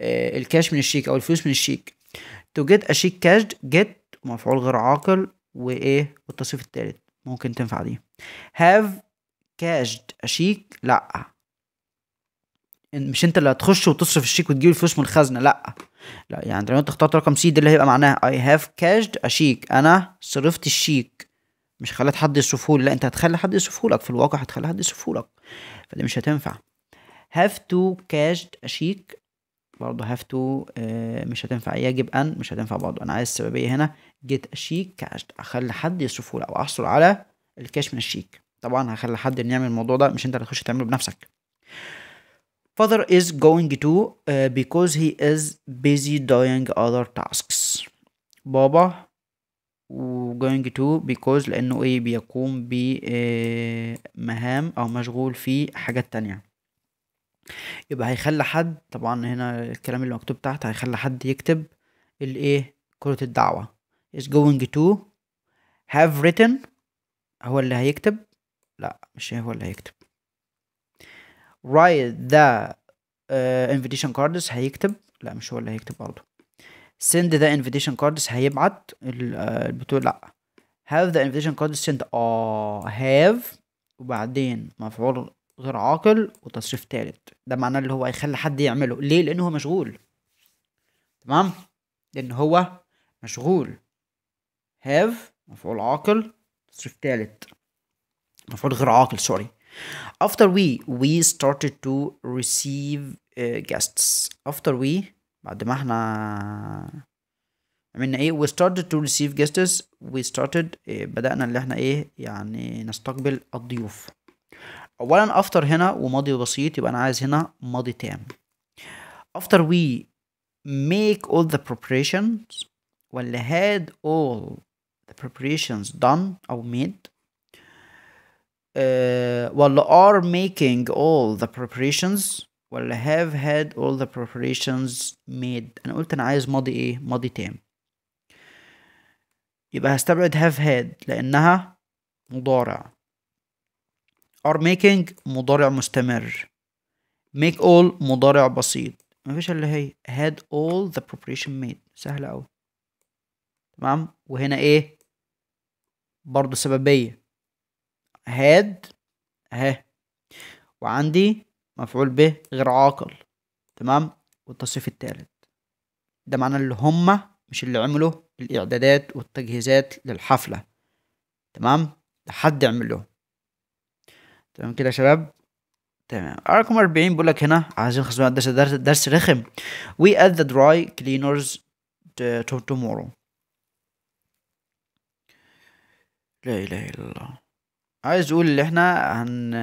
Speaker 1: آه، الكاش من الشيك أو الفلوس من الشيك تو جيت اشيك sheet جيت مفعول غير عاقل وإيه والتصريف التالت ممكن تنفع دي هاف كاش اشيك لأ مش انت اللي هتخش وتصرف الشيك وتجيب الفلوس من الخزنه لا لا يعني لما انت اخترت رقم سي ده اللي هيبقى معناه اي هاف كاش اشيك انا صرفت الشيك مش خليت حد يصرفه لا انت هتخلي حد لك في الواقع هتخلي حد لك فدي مش هتنفع have to cached اشيك برضه have to آه، مش هتنفع يجب ان مش هتنفع برضه انا عايز السببيه هنا get a sheet اخلي حد يصرفه لي او احصل على الكاش من الشيك طبعا هخلي حد ان يعمل الموضوع ده مش انت اللي هتخش تعمله بنفسك father is going to uh, because he is busy doing other tasks بابا وجوينج تو بيكوز لانه ايه بيقوم بمهام آه، او مشغول في حاجات تانية يبقى هيخلي حد طبعا هنا الكلام اللي مكتوب تحت هيخلي حد يكتب الايه كرة الدعوة is going to have written هو اللي هيكتب لا مش هو اللي هيكتب write the uh, invitation cards هيكتب لا مش هو اللي هيكتب برضه send the invitation cards هيبعت آه، البتوع لا have the invitation cards send اه have وبعدين مفعول غير عاقل وتصريف تالت ده معناه اللي هو هيخلي حد يعمله ليه لان هو مشغول تمام لان هو مشغول have مفعول عاقل تصريف تالت مفعول غير عاقل سوري after we we started to receive uh, guests after we بعد ما احنا عملنا ايه we started to receive guests we started إيه بدأنا اللي احنا ايه يعني نستقبل الضيوف اولا after هنا وماضي بسيط يبقى انا عايز هنا ماضي تام after we make all the preparations ولا had all the preparations done أو made uh, ولا are making all the preparations ولا have had all the preparations made انا قلت انا عايز ماضي ايه ماضي تام يبقى هستبعد have had لانها مضارع are making مضارع مستمر make all مضارع بسيط مفيش اللي هي had all the preparation made سهلة أوي تمام وهنا ايه برضو سببية had ها وعندي مفعول به غير عاقل تمام والتصريف الثالث ده معناه اللي هم مش اللي عملوا الإعدادات والتجهيزات للحفلة تمام ده حد عمله تمام كده يا شباب تمام رقم 40 بيقول لك هنا عايزين نخلص درس درس, درس رخم we اد the dry cleaners to tomorrow لا اله الا الله عايز اقول ان احنا هن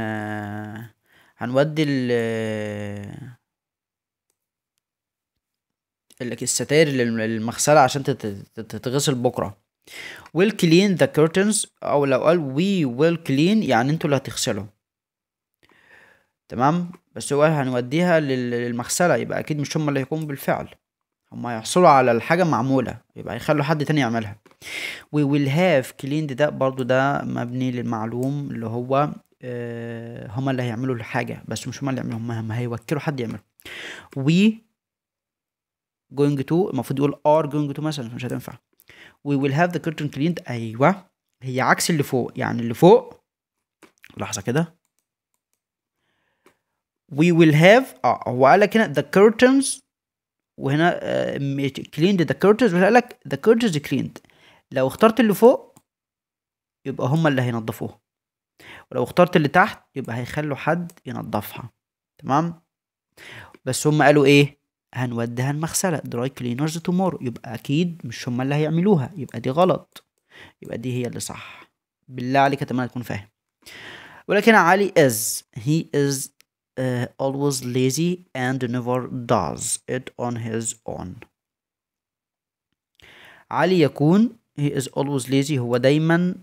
Speaker 1: هنودي ال الستاير للمغسله عشان تتغسل بكره will clean the curtains او لو قال we will clean يعني انتوا اللي هتغسلوا تمام بس هو هنوديها للمغسله يبقى اكيد مش هم اللي هيقوموا بالفعل هم هيحصلوا على الحاجه معموله يبقى هيخلوا حد تاني يعملها we will have cleaned ده برضو ده مبني للمعلوم اللي هو آه، هم اللي هيعملوا الحاجه بس مش هم اللي يعملوا هم هيوكلوا حد يعمله وي جوينج تو المفروض يقول ار جوينج تو مثلا مش هتنفع وي ويل هاف ذا كيرتن كليند ايوه هي عكس اللي فوق يعني اللي فوق لحظه كده we will have اه هو قال لك هنا the curtains وهنا uh, cleaned the curtains قال لك the curtains cleaned لو اخترت اللي فوق يبقى هما اللي هينظفوه ولو اخترت اللي تحت يبقى هيخلوا حد ينضفها تمام بس هم قالوا ايه هنوديها المغسلة دراي كلينرز تومورو يبقى اكيد مش هم اللي هيعملوها يبقى دي غلط يبقى دي هي اللي صح بالله عليك اتمنى تكون فاهم ولكن علي is he is uh, always lazy and never does it on his own علي يكون he is always lazy هو دايما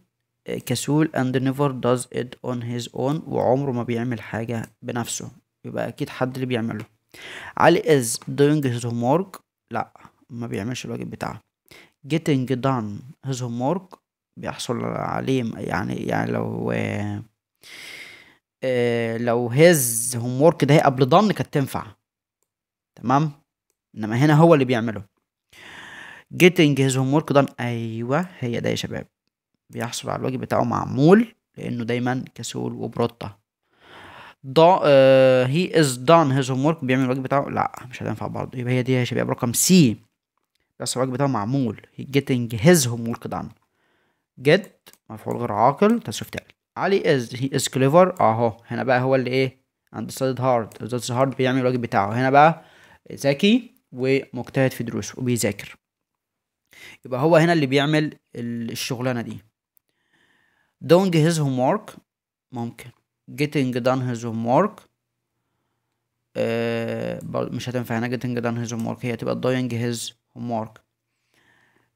Speaker 1: كسول and never does it on his own وعمره ما بيعمل حاجة بنفسه يبقى أكيد حد اللي بيعمله علي is doing his homework لأ ما بيعملش الواجب بتاعه getting done his homework بيحصل عليه يعني يعني لو آه لو his homework ده هي قبل done كانت تنفع تمام إنما هنا هو اللي بيعمله getting his homework done أيوه هي ده يا شباب بيحصل على الواجب بتاعه معمول لأنه دايما كسول وبروتة دا هي از دان هيز هوم ورك بيعمل الواجب بتاعه لا مش هتنفع برضه يبقى هي دي يا شباب رقم سي بس الواجب بتاعه معمول هي هيز هوم ورك دان جد مفعول غير عاقل تصرف تالت علي از هي از كليفر اهو هنا بقى هو اللي ايه اند ستادد هارد استاذ هارد بيعمل الواجب بتاعه هنا بقى ذكي ومجتهد في دروسه وبيذاكر يبقى هو هنا اللي بيعمل الشغلانه دي doing his homework ممكن getting done his homework آه مش هتنفع هنا getting done his homework هي تبقى doing his homework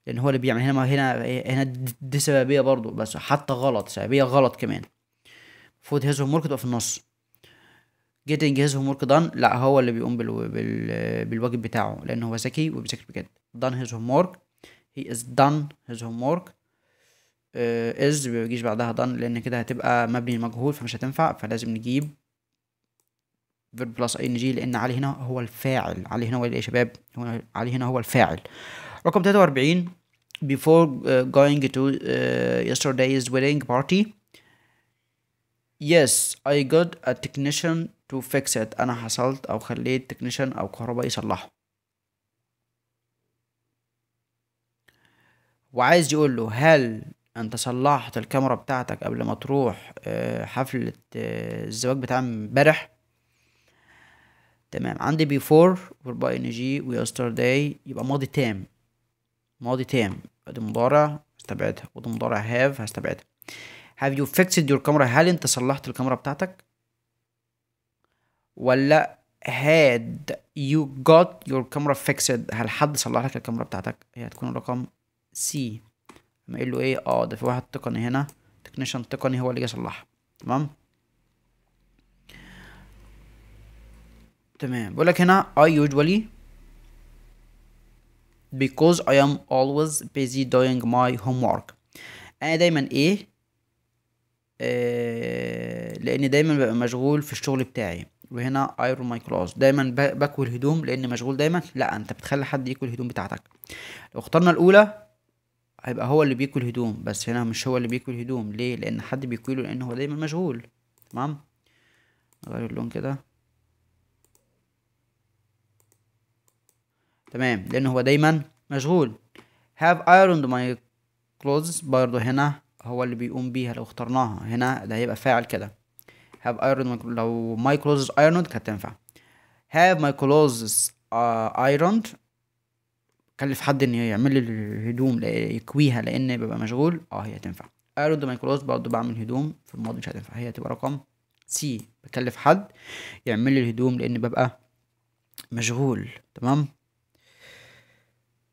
Speaker 1: لان هو اللي بيعمل هنا هنا هنا دي سببيه برضو بس حتى غلط سببيه غلط كمان المفروض his homework تبقى في النص getting his homework done لا هو اللي بيقوم بال... بال... بالواجب بتاعه لان هو ذكي وبيذاكر بجد done his homework he is done his homework از آه، ما بيجيش بعدها done لان كده هتبقى مبني مجهول فمش هتنفع فلازم نجيب فيرب بلس اي ان جي لان علي هنا هو الفاعل علي هنا هو يا شباب هو علي هنا هو الفاعل رقم 43 before آه، going to آه، yesterday's wedding party yes I got a technician to fix it انا حصلت او خليت technician او كهرباء يصلحه وعايز يقول له هل انت صلحت الكاميرا بتاعتك قبل ما تروح آه، حفلة آه، الزواج بتاع امبارح تمام عندي بيفور فور ان جي ويسترداي يبقى ماضي تام ماضي تام ادي مضارع هستبعدها ودي مضارع هاف هستبعدها هاف يو فيكسد يور كاميرا هل انت صلحت الكاميرا بتاعتك ولا هاد يو جوت يور كاميرا فيكسد هل حد صلح لك الكاميرا بتاعتك هي هتكون الرقم سي قال له ايه اه ده في واحد تقني هنا تكنيشن تقني هو اللي جه يصلحها تمام تمام بيقول لك هنا I usually because I am always busy doing my homework انا دايما ايه آه لان دايما ببقى مشغول في الشغل بتاعي وهنا ايرون ماي clothes دايما باكوي الهدوم لان مشغول دايما لا انت بتخلي حد يكوي الهدوم بتاعتك لو اخترنا الاولى هيبقى هو اللي بياكل هدوم بس هنا مش هو اللي بياكل هدوم ليه لان حد بياكله لان هو دايما مشغول تمام نغير اللون كده تمام لان هو دايما مشغول have ironed my clothes برضه هنا هو اللي بيقوم بيها لو اخترناها هنا ده هيبقى فاعل كده have ironed my... لو my clothes ironed كانت تنفع have my clothes uh, ironed كلف حد ان يعمل لي الهدوم يكويها لان ببقى مشغول اه هي هتنفع ارد مايكروس برضه بعمل هدوم في الماضي مش هتنفع هي هتبقى رقم سي بكلف حد يعمل لي الهدوم لان ببقى مشغول تمام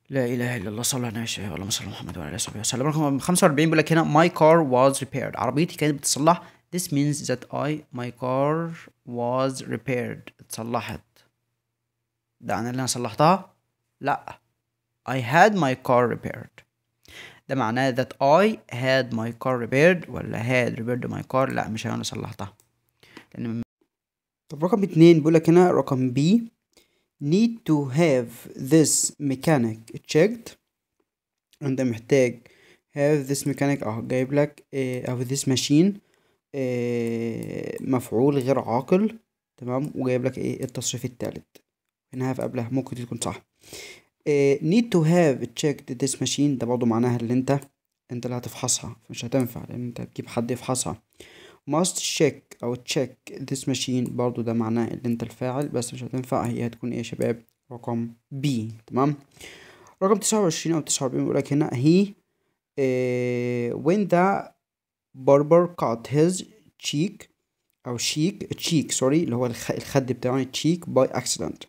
Speaker 1: لا اله الا الله صلى الله عليه وسلم صل على محمد وعلى اله وصحبه وسلم رقم 45 بيقول لك هنا ماي كار واز ريبيرد عربيتي كانت بتصلح this means that I my car was repaired اتصلحت ده انا اللي انا صلحتها لا I had my car repaired ده معناه that I had my car repaired ولا had repaired my car لا مش انا صلحتها لان طب رقم اتنين بيقولك هنا رقم B need to have this mechanic checked انت محتاج have this mechanic اهو جايب لك او آه، this machine آه، مفعول غير عاقل تمام وجايب لك ايه التصريف التالت هنا في قبلها ممكن تكون صح آه، need to have checked this machine ده برضه معناها اللي انت انت اللي هتفحصها مش هتنفع لان انت هتجيب حد يفحصها must check او check this machine برضو ده معناه اللي انت الفاعل بس مش هتنفع هي هتكون ايه يا شباب رقم B تمام رقم تسعة وعشرين او تسعة واربعين بيقولك هنا he uh, when the barber cut his cheek او cheek cheek sorry اللي هو الخد بتاعه cheek by accident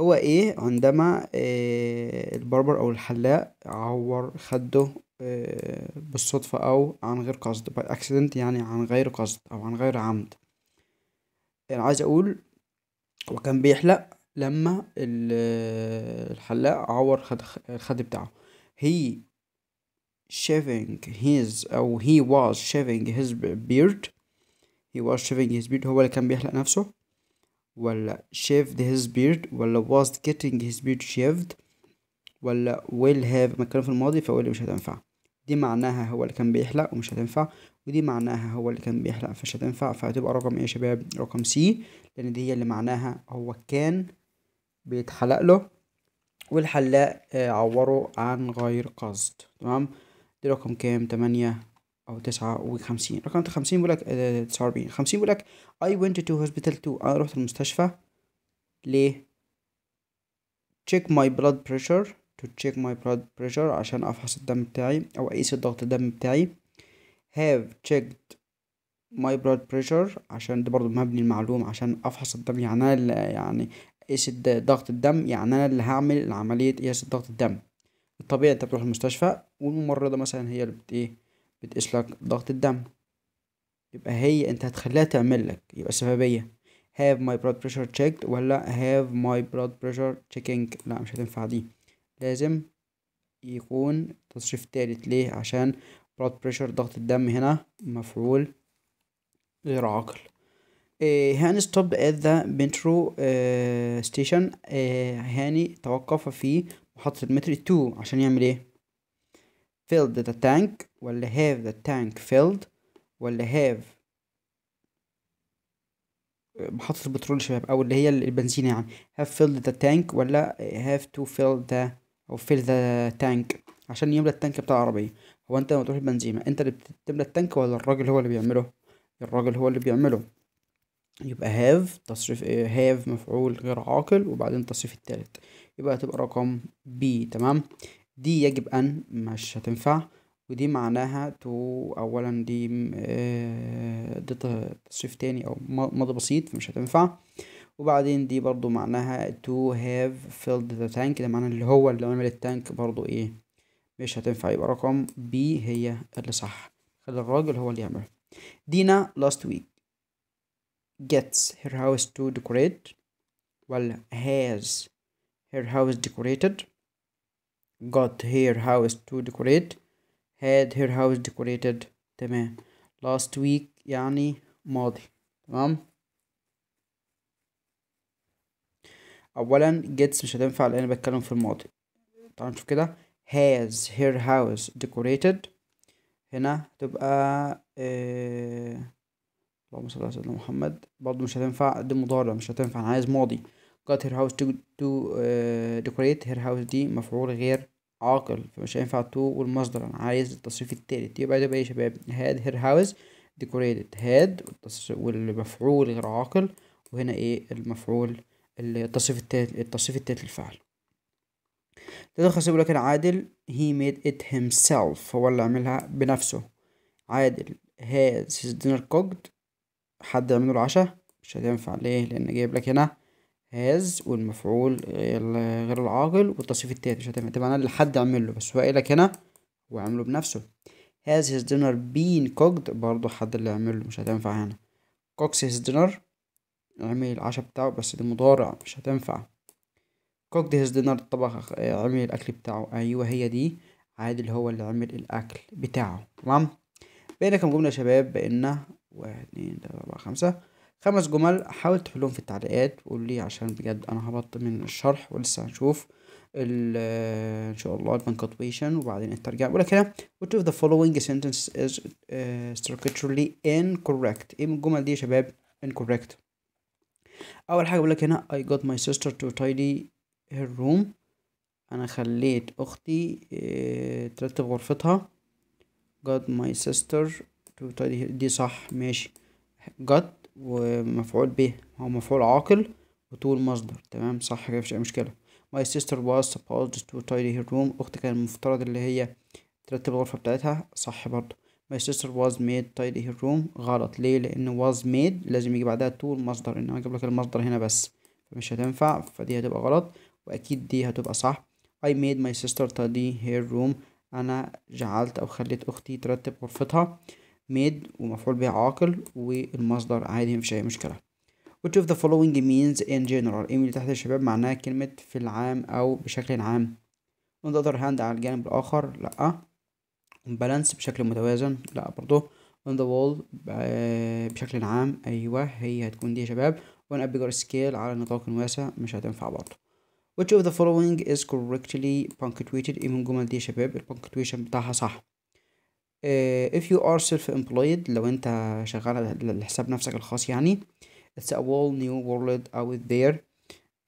Speaker 1: هو ايه عندما آه، البربر او الحلاق عور خده آه، بالصدفة او عن غير قصد اكسيدنت يعني عن غير قصد او عن غير عمد انا عايز اقول هو كان بيحلق لما آه، الحلاق عور خد الخد بتاعه he shaving his او he was shaving his beard he was shaving his beard هو اللي كان بيحلق نفسه ولا shaved his beard ولا was getting his beard shaved ولا will have مكان في الماضي فويل مش هتنفع دي معناها هو اللي كان بيحلق ومش هتنفع ودي معناها هو اللي كان بيحلق فمش هتنفع فهتبقى رقم ايه يا شباب رقم سي لان دي هي اللي معناها هو كان بيتحلق له والحلاق آه، عوره عن غير قصد تمام دي رقم كام تمانية أو تسعة وخمسين رقم خمسين بقولك آه، تسعة وأربعين خمسين بقولك I went to hospital to أنا آه، رحت المستشفى ليه check my blood pressure to check my blood pressure عشان أفحص الدم بتاعي أو أقيس ضغط الدم بتاعي have checked my blood pressure عشان ده برضو مبني المعلوم عشان أفحص الدم يعني أنا اللي يعني أقيس ضغط الدم يعني أنا اللي هعمل عملية قياس ضغط الدم الطبيعي أنت بتروح المستشفى والممرضة مثلا هي اللي بت إيه بتقيس لك ضغط الدم يبقى هي انت هتخليها تعمل لك يبقى سببية have my blood pressure checked ولا have my blood pressure checking لا مش هتنفع دي لازم يكون تصريف تالت ليه عشان blood pressure ضغط الدم هنا مفعول غير عاقل آه، هاني ستوب ات ذا مترو ستيشن هاني توقف في محطة المترو 2 عشان يعمل ايه filled the tank ولا have the tank filled ولا have محطة البترول شباب أو اللي هي البنزين يعني have filled the tank ولا have to fill the أو fill the tank عشان يملى التانك بتاع العربية هو أنت لما تروح البنزينة أنت اللي بتملى التانك ولا الراجل هو اللي بيعمله الراجل هو اللي بيعمله يبقى have تصريف إيه؟ have مفعول غير عاقل وبعدين التصريف التالت يبقى هتبقى رقم B تمام دي يجب أن مش هتنفع ودي معناها تو اولا دي آه، دي تصريف تاني او ماضي بسيط فمش هتنفع وبعدين دي برضو معناها to have filled the tank ده معناه اللي هو اللي عمل التانك برضو ايه مش هتنفع يبقى رقم بي هي اللي صح خلي الراجل هو اللي يعملها دينا last week gets her house to decorate ولا has her house decorated got her house to decorate had her house decorated تمام last week يعني ماضي تمام اولا gets مش هتنفع لان انا بتكلم في الماضي تعالوا نشوف كده has her house decorated هنا تبقى آه... اللهم صل على سيدنا محمد برضه مش هتنفع دي مضارع مش هتنفع انا عايز ماضي got her house to, to uh, decorate her house دي مفعول غير عاقل فمش هينفع تو والمصدر انا عايز التصريف التالت يبقى ده بقى يا شباب هاد هير هاوس ديكوريتد هاد والمفعول غير عاقل وهنا ايه المفعول التصريف التالت التصريف التالت للفعل تدخل يقول لك عادل he made it himself هو اللي عملها بنفسه عادل has his dinner cooked حد يعمله العشاء مش هتنفع ليه لان جايب لك هنا هاز والمفعول غير العاقل والتصريف التالي مش هتعمل تبقى انا اللي حد عمله بس هو قايلك هنا هو بنفسه هاز his dinner been cooked برضه حد اللي عمله مش هتنفع هنا cooks his dinner عمل العشاء بتاعه بس دي مضارع مش هتنفع cooked his dinner الطبخ عمل الاكل بتاعه ايوه هي دي عادل هو اللي عمل الاكل بتاعه تمام بقينا كم جمله يا شباب بقينا واحد اتنين تلاته اربعه خمسه خمس جمل حاول تحلهم في التعليقات قول لي عشان بجد انا هبط من الشرح ولسه هنشوف ال آه، ان شاء الله البنكتويشن وبعدين الترجمه لك هنا which of the following sentence is uh, structurally incorrect ايه من الجمل دي يا شباب incorrect اول حاجه بيقول لك هنا I got my sister to tidy her room انا خليت اختي آه، ترتب غرفتها got my sister to tidy her. دي صح ماشي got ومفعول به هو مفعول عاقل وطول مصدر تمام صح كده مفيش اي مشكله my sister was supposed to tidy her room اختي كان المفترض اللي هي ترتب الغرفه بتاعتها صح برضه my sister was made tidy her room غلط ليه لان was made لازم يجي بعدها طول مصدر ان انا اجيب لك المصدر هنا بس فمش هتنفع فدي هتبقى غلط واكيد دي هتبقى صح I made my sister tidy her room انا جعلت او خليت اختي ترتب غرفتها ميد ومفعول به عاقل والمصدر عادي مفيش أي مشكلة which of the following means in general ايه اللي تحت الشباب معناها كلمة في العام أو بشكل عام on the other hand على الجانب الآخر لأ on balance بشكل متوازن لأ برضه on the wall آه، بشكل عام أيوه هي هتكون دي يا شباب on a bigger scale على نطاق واسع مش هتنفع برضه which of the following is correctly punctuated ايه من الجمل دي يا شباب البنكتويشن بتاعها صح آه، if you are self-employed لو انت شغال لحساب نفسك الخاص يعني it's a whole new world out there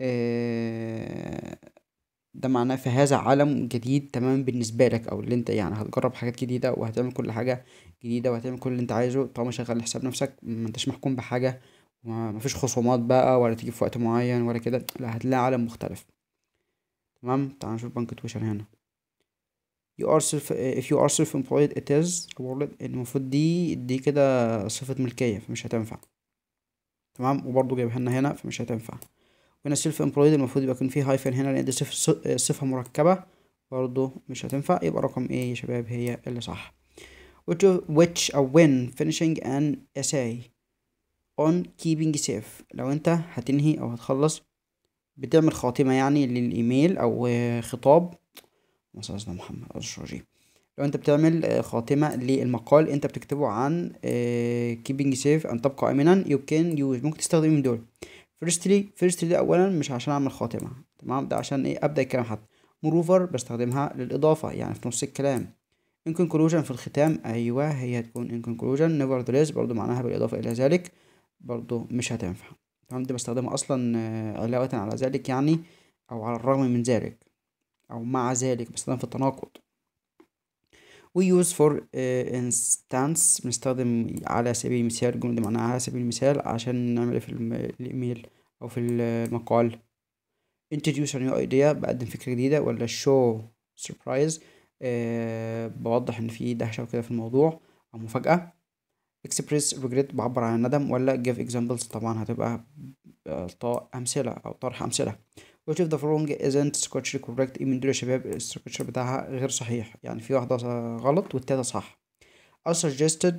Speaker 1: آه، ده معناه في هذا عالم جديد تمام بالنسبة لك أو اللي أنت يعني هتجرب حاجات جديدة وهتعمل كل حاجة جديدة وهتعمل كل اللي أنت عايزه طالما شغال لحساب نفسك ما أنتش محكوم بحاجة فيش خصومات بقى ولا تيجي في وقت معين ولا كده لا هتلاقي عالم مختلف تمام تعال نشوف بنك تويتر هنا you are self uh, if you are self employed it is المفروض دي دي كده صفة ملكية فمش هتنفع تمام وبرضه جايبها لنا هنا فمش هتنفع وهنا self employed المفروض يبقى يكون فيه هايفن هنا لان دي صفة صفة مركبة برضه مش هتنفع يبقى رقم ايه يا شباب هي اللي صح which which or when finishing an essay on keeping safe لو انت هتنهي او هتخلص بتعمل خاتمة يعني للايميل او خطاب أستاذنا محمد الشرجي لو انت بتعمل آه، خاتمة للمقال انت بتكتبه عن آه، keeping safe ان تبقى امنا you can use ممكن تستخدم من دول firstly firstly ده اولا مش عشان اعمل خاتمة تمام ده عشان ايه ابدا الكلام حتى moreover بستخدمها للاضافة يعني في نص الكلام in conclusion في الختام ايوه هي هتكون in conclusion nevertheless برضو معناها بالاضافة الى ذلك برضو مش هتنفع تمام دي بستخدمها اصلا آه، علاوة على ذلك يعني او على الرغم من ذلك أو مع ذلك بنستخدم في التناقض we use for uh, instance بنستخدم على سبيل المثال جملة معناها على سبيل المثال عشان نعمل في الإيميل أو في المقال introduce a new idea بقدم فكرة جديدة ولا show surprise أه بوضح إن في دهشة وكده في الموضوع أو مفاجأة express regret بعبر عن الندم ولا give examples طبعا هتبقى أمثلة أو طرح أمثلة وات اف ذا فولوينج isn't structurally correct ايه من دول يا شباب الستراكشر بتاعها غير صحيح يعني في واحدة غلط والتالتة صح I suggested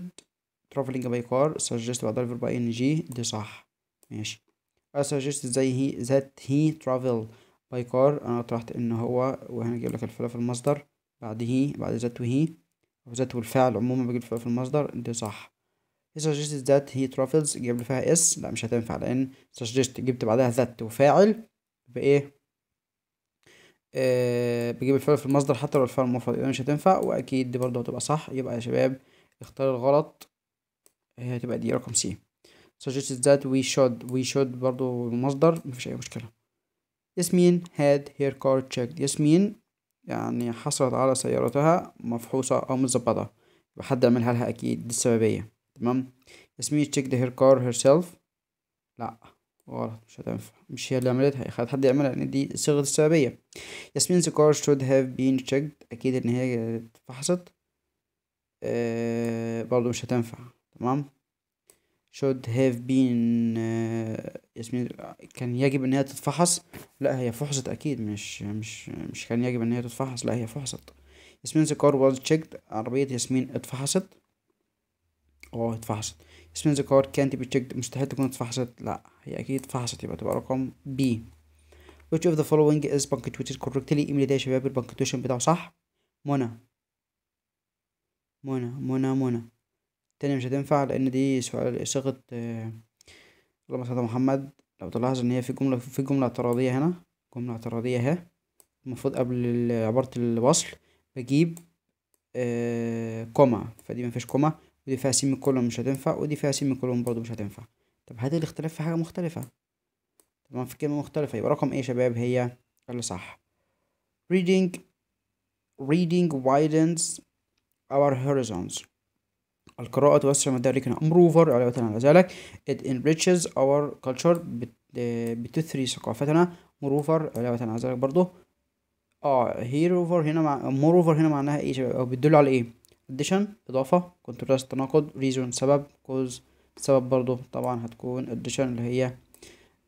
Speaker 1: traveling by car suggest بعدها verb by ing دي صح ماشي I suggested زي هي that he travel by car انا طرحت ان هو وهنجيب لك الفعل في المصدر بعد هي بعد ذات وهي أو ذات والفعل عموما بجيب الفعل في المصدر دي صح he suggested that he travels جايب لي فيها اس لا مش هتنفع لان suggested جبت بعدها ذات وفاعل بايه أه بجيب الفعل في المصدر حتى لو الفعل مفرد يبقى مش هتنفع واكيد دي برضه هتبقى صح يبقى يا شباب اختار الغلط هي هتبقى دي رقم سي suggested that we should we should برضه المصدر مفيش اي مشكله ياسمين had her car checked ياسمين يعني حصلت على سيارتها مفحوصة أو متظبطة يبقى حد عملها لها أكيد دي السببية تمام ياسمين checked her car herself لأ غلط مش هتنفع مش هي اللي عملتها خد حد يعملها لان دي صيغة السببية ياسمين the شود هاف بين been اكيد ان هي اتفحصت آه برضو مش هتنفع تمام should have been آه، ياسمين كان يجب ان هي تتفحص لا هي فحصت اكيد مش مش مش كان يجب ان هي تتفحص لا هي فحصت ياسمين the car was checked عربية ياسمين اتفحصت اه اتفحصت اسم ذا كارد كانت بي تشيكد مستحيل تكون اتفحصت لا هي اكيد اتفحصت يبقى تبقى رقم بي which of the following is punctuated correctly ايه من ده يا شباب البنكتوشن بتاعه صح منى منى منى منى تاني مش هتنفع لان دي سؤال صيغة آه، اللهم صل محمد لو تلاحظ ان هي في جملة في جملة اعتراضية هنا جملة اعتراضية اهي المفروض قبل عبارة الوصل بجيب آه كوما فدي مفيش كوما ودي فيها سيمي كولون مش هتنفع ودي فيها سيمي كولون برضو مش هتنفع طب هات الاختلاف في حاجة مختلفة طبعا في كلمة مختلفة يبقى رقم ايه يا شباب هي اللي صح reading reading widens our horizons القراءة توسع مداركنا امروفر على على ذلك it enriches our culture آه، بتثري ثقافتنا moreover علاوة على ذلك برضو اه هيروفر هنا مع moreover هنا معناها ايه شباب او بتدل على ايه addition إضافة contrast تناقض reason سبب cause سبب برضو طبعا هتكون addition اللي هي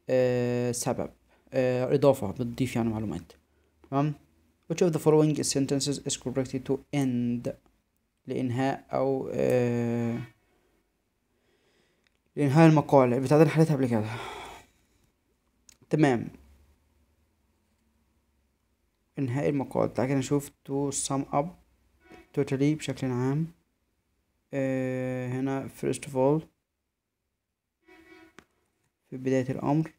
Speaker 1: آه، سبب آه، إضافة بتضيف يعني معلومات تمام which of the following sentences is correct to end لإنهاء أو آه، لإنهاء المقال بتاعت اللي حليتها قبل كده تمام إنهاء المقال تعالى كده نشوف to sum up توتالي بشكل عام آه، هنا first of all في بداية الأمر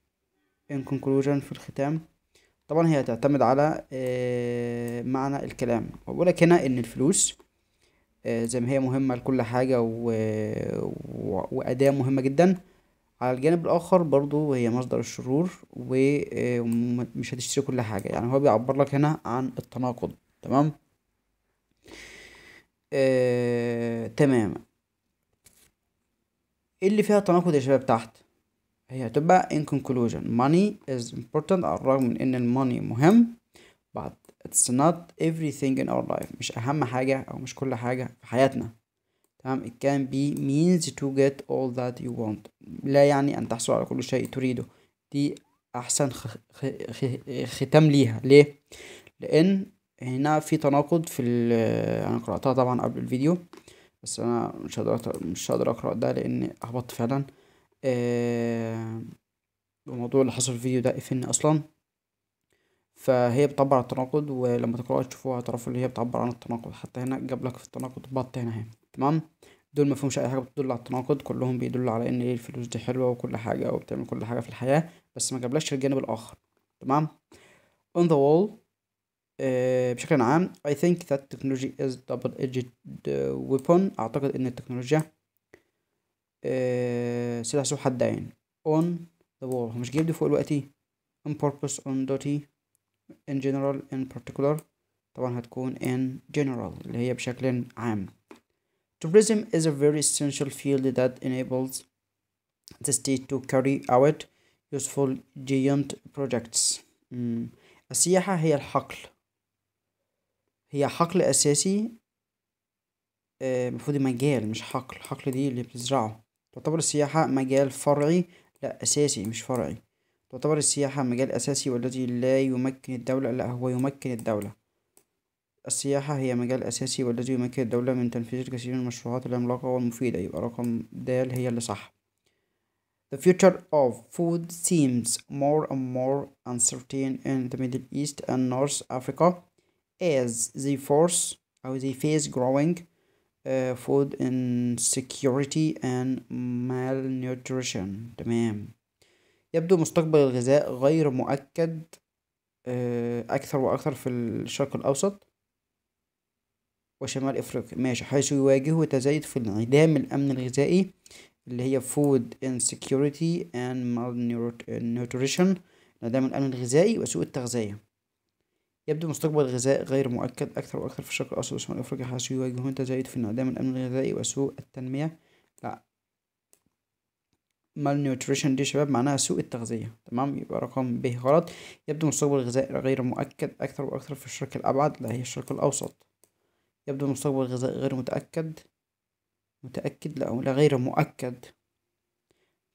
Speaker 1: in conclusion في الختام طبعا هي هتعتمد على آه، معنى الكلام وبقولك هنا إن الفلوس آه، زي ما هي مهمة لكل حاجة و... و... وأداة مهمة جدا على الجانب الآخر برضو هي مصدر الشرور ومش هتشتري كل حاجة يعني هو بيعبر لك هنا عن التناقض تمام آه، تمام إيه اللي فيها تناقض يا شباب تحت هي هتبقى in conclusion money is important على الرغم من ان الماني مهم but it's not everything in our life مش اهم حاجة او مش كل حاجة في حياتنا تمام it can be means to get all that you want لا يعني ان تحصل على كل شيء تريده دي احسن خ... ختام ليها ليه لان هنا في تناقض في ال انا قرأتها طبعا قبل الفيديو بس انا مش هقدر مش هقدر اقرأ ده لان هبط فعلا الموضوع آه، اللي حصل في الفيديو ده قفلني اصلا فهي بتعبر عن التناقض ولما تقرأوا تشوفوها هتعرفوا اللي هي بتعبر عن التناقض حتى هنا جاب لك في التناقض بط هنا اهي تمام دول ما فيهمش اي حاجه بتدل على التناقض كلهم بيدلوا على ان إيه، الفلوس دي حلوه وكل حاجه وبتعمل كل حاجه في الحياه بس ما جابلكش الجانب الاخر تمام on the wall بشكل عام I think that technology is double edged weapon أعتقد إن التكنولوجيا سلاح ذو حدين on the wall هو مش جايب دي فوق دلوقتي on purpose on duty in general in particular طبعا هتكون in general اللي هي بشكل عام Tourism is a very essential field that enables the state to carry out useful giant projects. Hmm. السياحة هي الحقل هي حقل أساسي آه، المفروض مجال مش حقل حقل دي اللي بتزرعه تعتبر السياحة مجال فرعي لا أساسي مش فرعي تعتبر السياحة مجال أساسي والذي لا يمكن الدولة لا هو يمكن الدولة السياحة هي مجال أساسي والذي يمكن الدولة من تنفيذ الكثير من المشروعات العملاقة والمفيدة يبقى رقم دال هي اللي صح The future of food seems more and more uncertain in the Middle East and North Africa as the force أو the face growing uh, food insecurity and malnutrition تمام يبدو مستقبل الغذاء غير مؤكد آه، أكثر وأكثر في الشرق الأوسط وشمال أفريقيا ماشي حيث يواجه تزايد في انعدام الأمن الغذائي اللي هي food insecurity and malnutrition انعدام الأمن الغذائي وسوء التغذية يبدو مستقبل الغذاء غير مؤكد أكثر وأكثر في الشرق الأوسط وشمال أفريقيا حيث يواجهون تزايد في انعدام الأمن الغذائي وسوء التنمية لا مال نيوتريشن دي شباب معناها سوء التغذية تمام يبقى رقم ب غلط يبدو مستقبل الغذاء غير مؤكد أكثر وأكثر في الشرق الأبعد لا هي الشرق الأوسط يبدو مستقبل الغذاء غير متأكد متأكد لا ولا غير مؤكد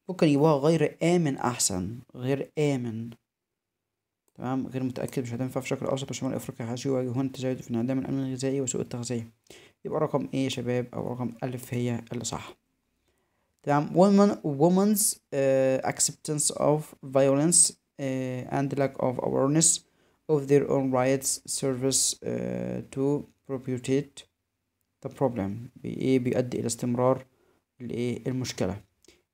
Speaker 1: ممكن يبقى غير آمن أحسن غير آمن تمام غير متأكد مش هتنفع في الشرق الأوسط وشمال أفريقيا هيواجهون تزايد في انعدام الأمن الغذائي وسوء التغذية يبقى رقم إيه يا شباب أو رقم ألف هي اللي صح تمام women women's uh, acceptance of violence uh, and lack of awareness of their own rights service uh, to propagate the problem بإيه بيؤدي إلى استمرار الإيه المشكلة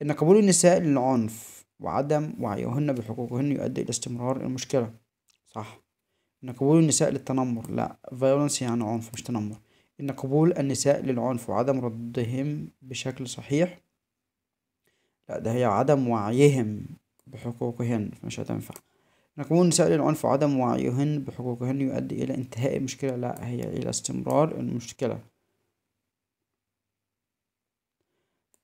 Speaker 1: إن قبول النساء للعنف وعدم وعيهن بحقوقهن يؤدي إلى استمرار المشكلة صح إن قبول النساء للتنمر لا فيولنس يعني عنف مش تنمر إن قبول النساء للعنف وعدم ردهم بشكل صحيح لا ده هي عدم وعيهم بحقوقهن مش هتنفع إن قبول النساء للعنف وعدم وعيهن بحقوقهن يؤدي إلى انتهاء المشكلة لا هي إلى استمرار المشكلة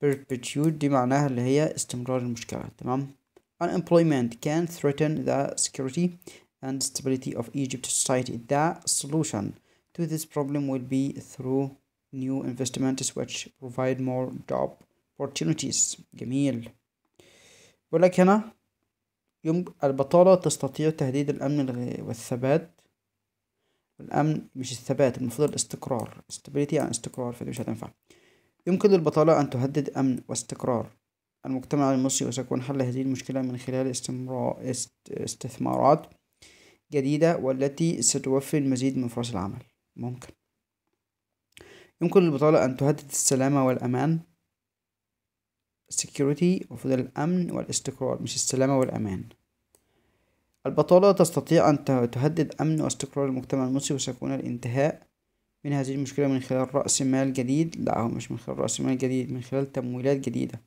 Speaker 1: perpetuity دي معناها اللي هي استمرار المشكلة تمام unemployment can threaten the security and stability of Egypt society the solution to this problem will be through new investments which provide more job opportunities جميل بقول لك هنا يوم البطالة تستطيع تهديد الأمن والثبات الأمن مش الثبات المفروض الاستقرار stability يعني استقرار فدي مش هتنفع يمكن للبطالة أن تهدد أمن واستقرار المجتمع المصري وسيكون حل هذه المشكلة من خلال استثمارات جديدة والتي ستوفر المزيد من فرص العمل ممكن يمكن للبطالة أن تهدد السلامة والأمان security وفضل الأمن والاستقرار مش السلامة والأمان البطالة تستطيع أن تهدد أمن واستقرار المجتمع المصري وسيكون الانتهاء من هذه المشكلة من خلال رأس مال جديد لا هو مش من خلال رأس مال جديد من خلال تمويلات جديدة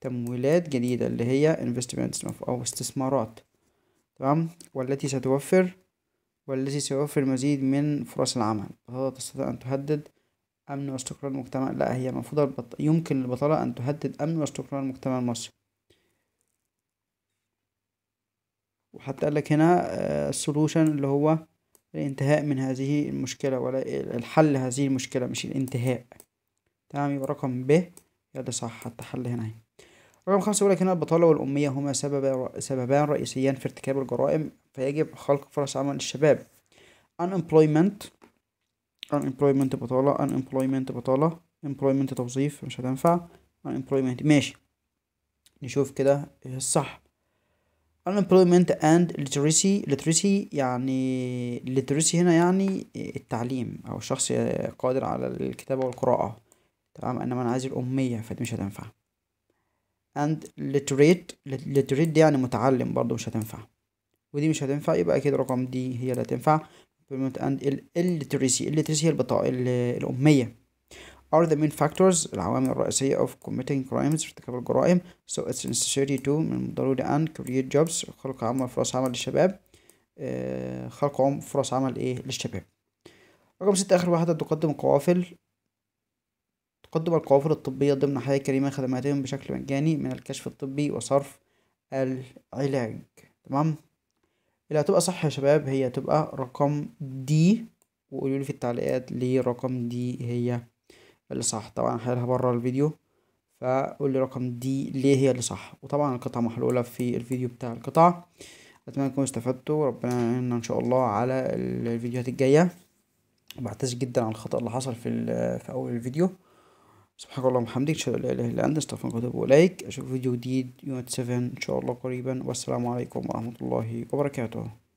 Speaker 1: تمويلات جديدة اللي هي investments أو استثمارات تمام والتي ستوفر والتي سيوفر مزيد من فرص العمل البطالة تستطيع أن تهدد أمن واستقرار المجتمع لا هي المفروض البط... يمكن للبطالة أن تهدد أمن واستقرار المجتمع المصري وحتى قالك هنا السولوشن آه، اللي هو الانتهاء من هذه المشكلة ولا الحل هذه المشكلة مش الانتهاء تمام يبقى رقم ب ده صح حتى حل هنا اهي رقم خمسة يقول لك هنا البطالة والأمية هما سبب سببان رئيسيان في ارتكاب الجرائم فيجب خلق فرص عمل للشباب unemployment unemployment بطالة unemployment بطالة employment توظيف مش هتنفع unemployment ماشي نشوف كده ايه الصح unemployment and literacy literacy يعني literacy هنا يعني التعليم أو شخص قادر على الكتابة والقراءة تمام إنما أنا عايز الأمية فدي مش هتنفع and literate literate دي يعني متعلم برضو مش هتنفع ودي مش هتنفع يبقى أكيد رقم دي هي اللي هتنفع employment and illiteracy illiteracy هي البطاقة الأمية are the main factors العوامل الرئيسية of committing crimes ارتكاب الجرائم so it's necessary to من ضروري أن create jobs خلق عمل فرص عمل للشباب آه، خلق عمل فرص عمل إيه للشباب رقم ستة آخر واحدة تقدم قوافل تقدم القوافل الطبية ضمن حياة كريمة خدماتهم بشكل مجاني من الكشف الطبي وصرف العلاج تمام اللي هتبقى صح يا شباب هي تبقى رقم دي وقولولي في التعليقات ليه رقم دي هي اللي صح طبعا هحلها بره الفيديو فقول لي رقم دي ليه هي اللي صح وطبعا القطعة محلولة في الفيديو بتاع القطع أتمنى تكونوا استفدتوا ربنا يعيننا إن شاء الله على الفيديوهات الجاية بعتذر جدا عن الخطأ اللي حصل في, في أول الفيديو سبحانك اللهم وبحمدك اشهد ان لا اله الا انت استغفرك واتوب اليك اشوف فيديو جديد يوم 7 ان شاء الله قريبا والسلام عليكم ورحمه الله وبركاته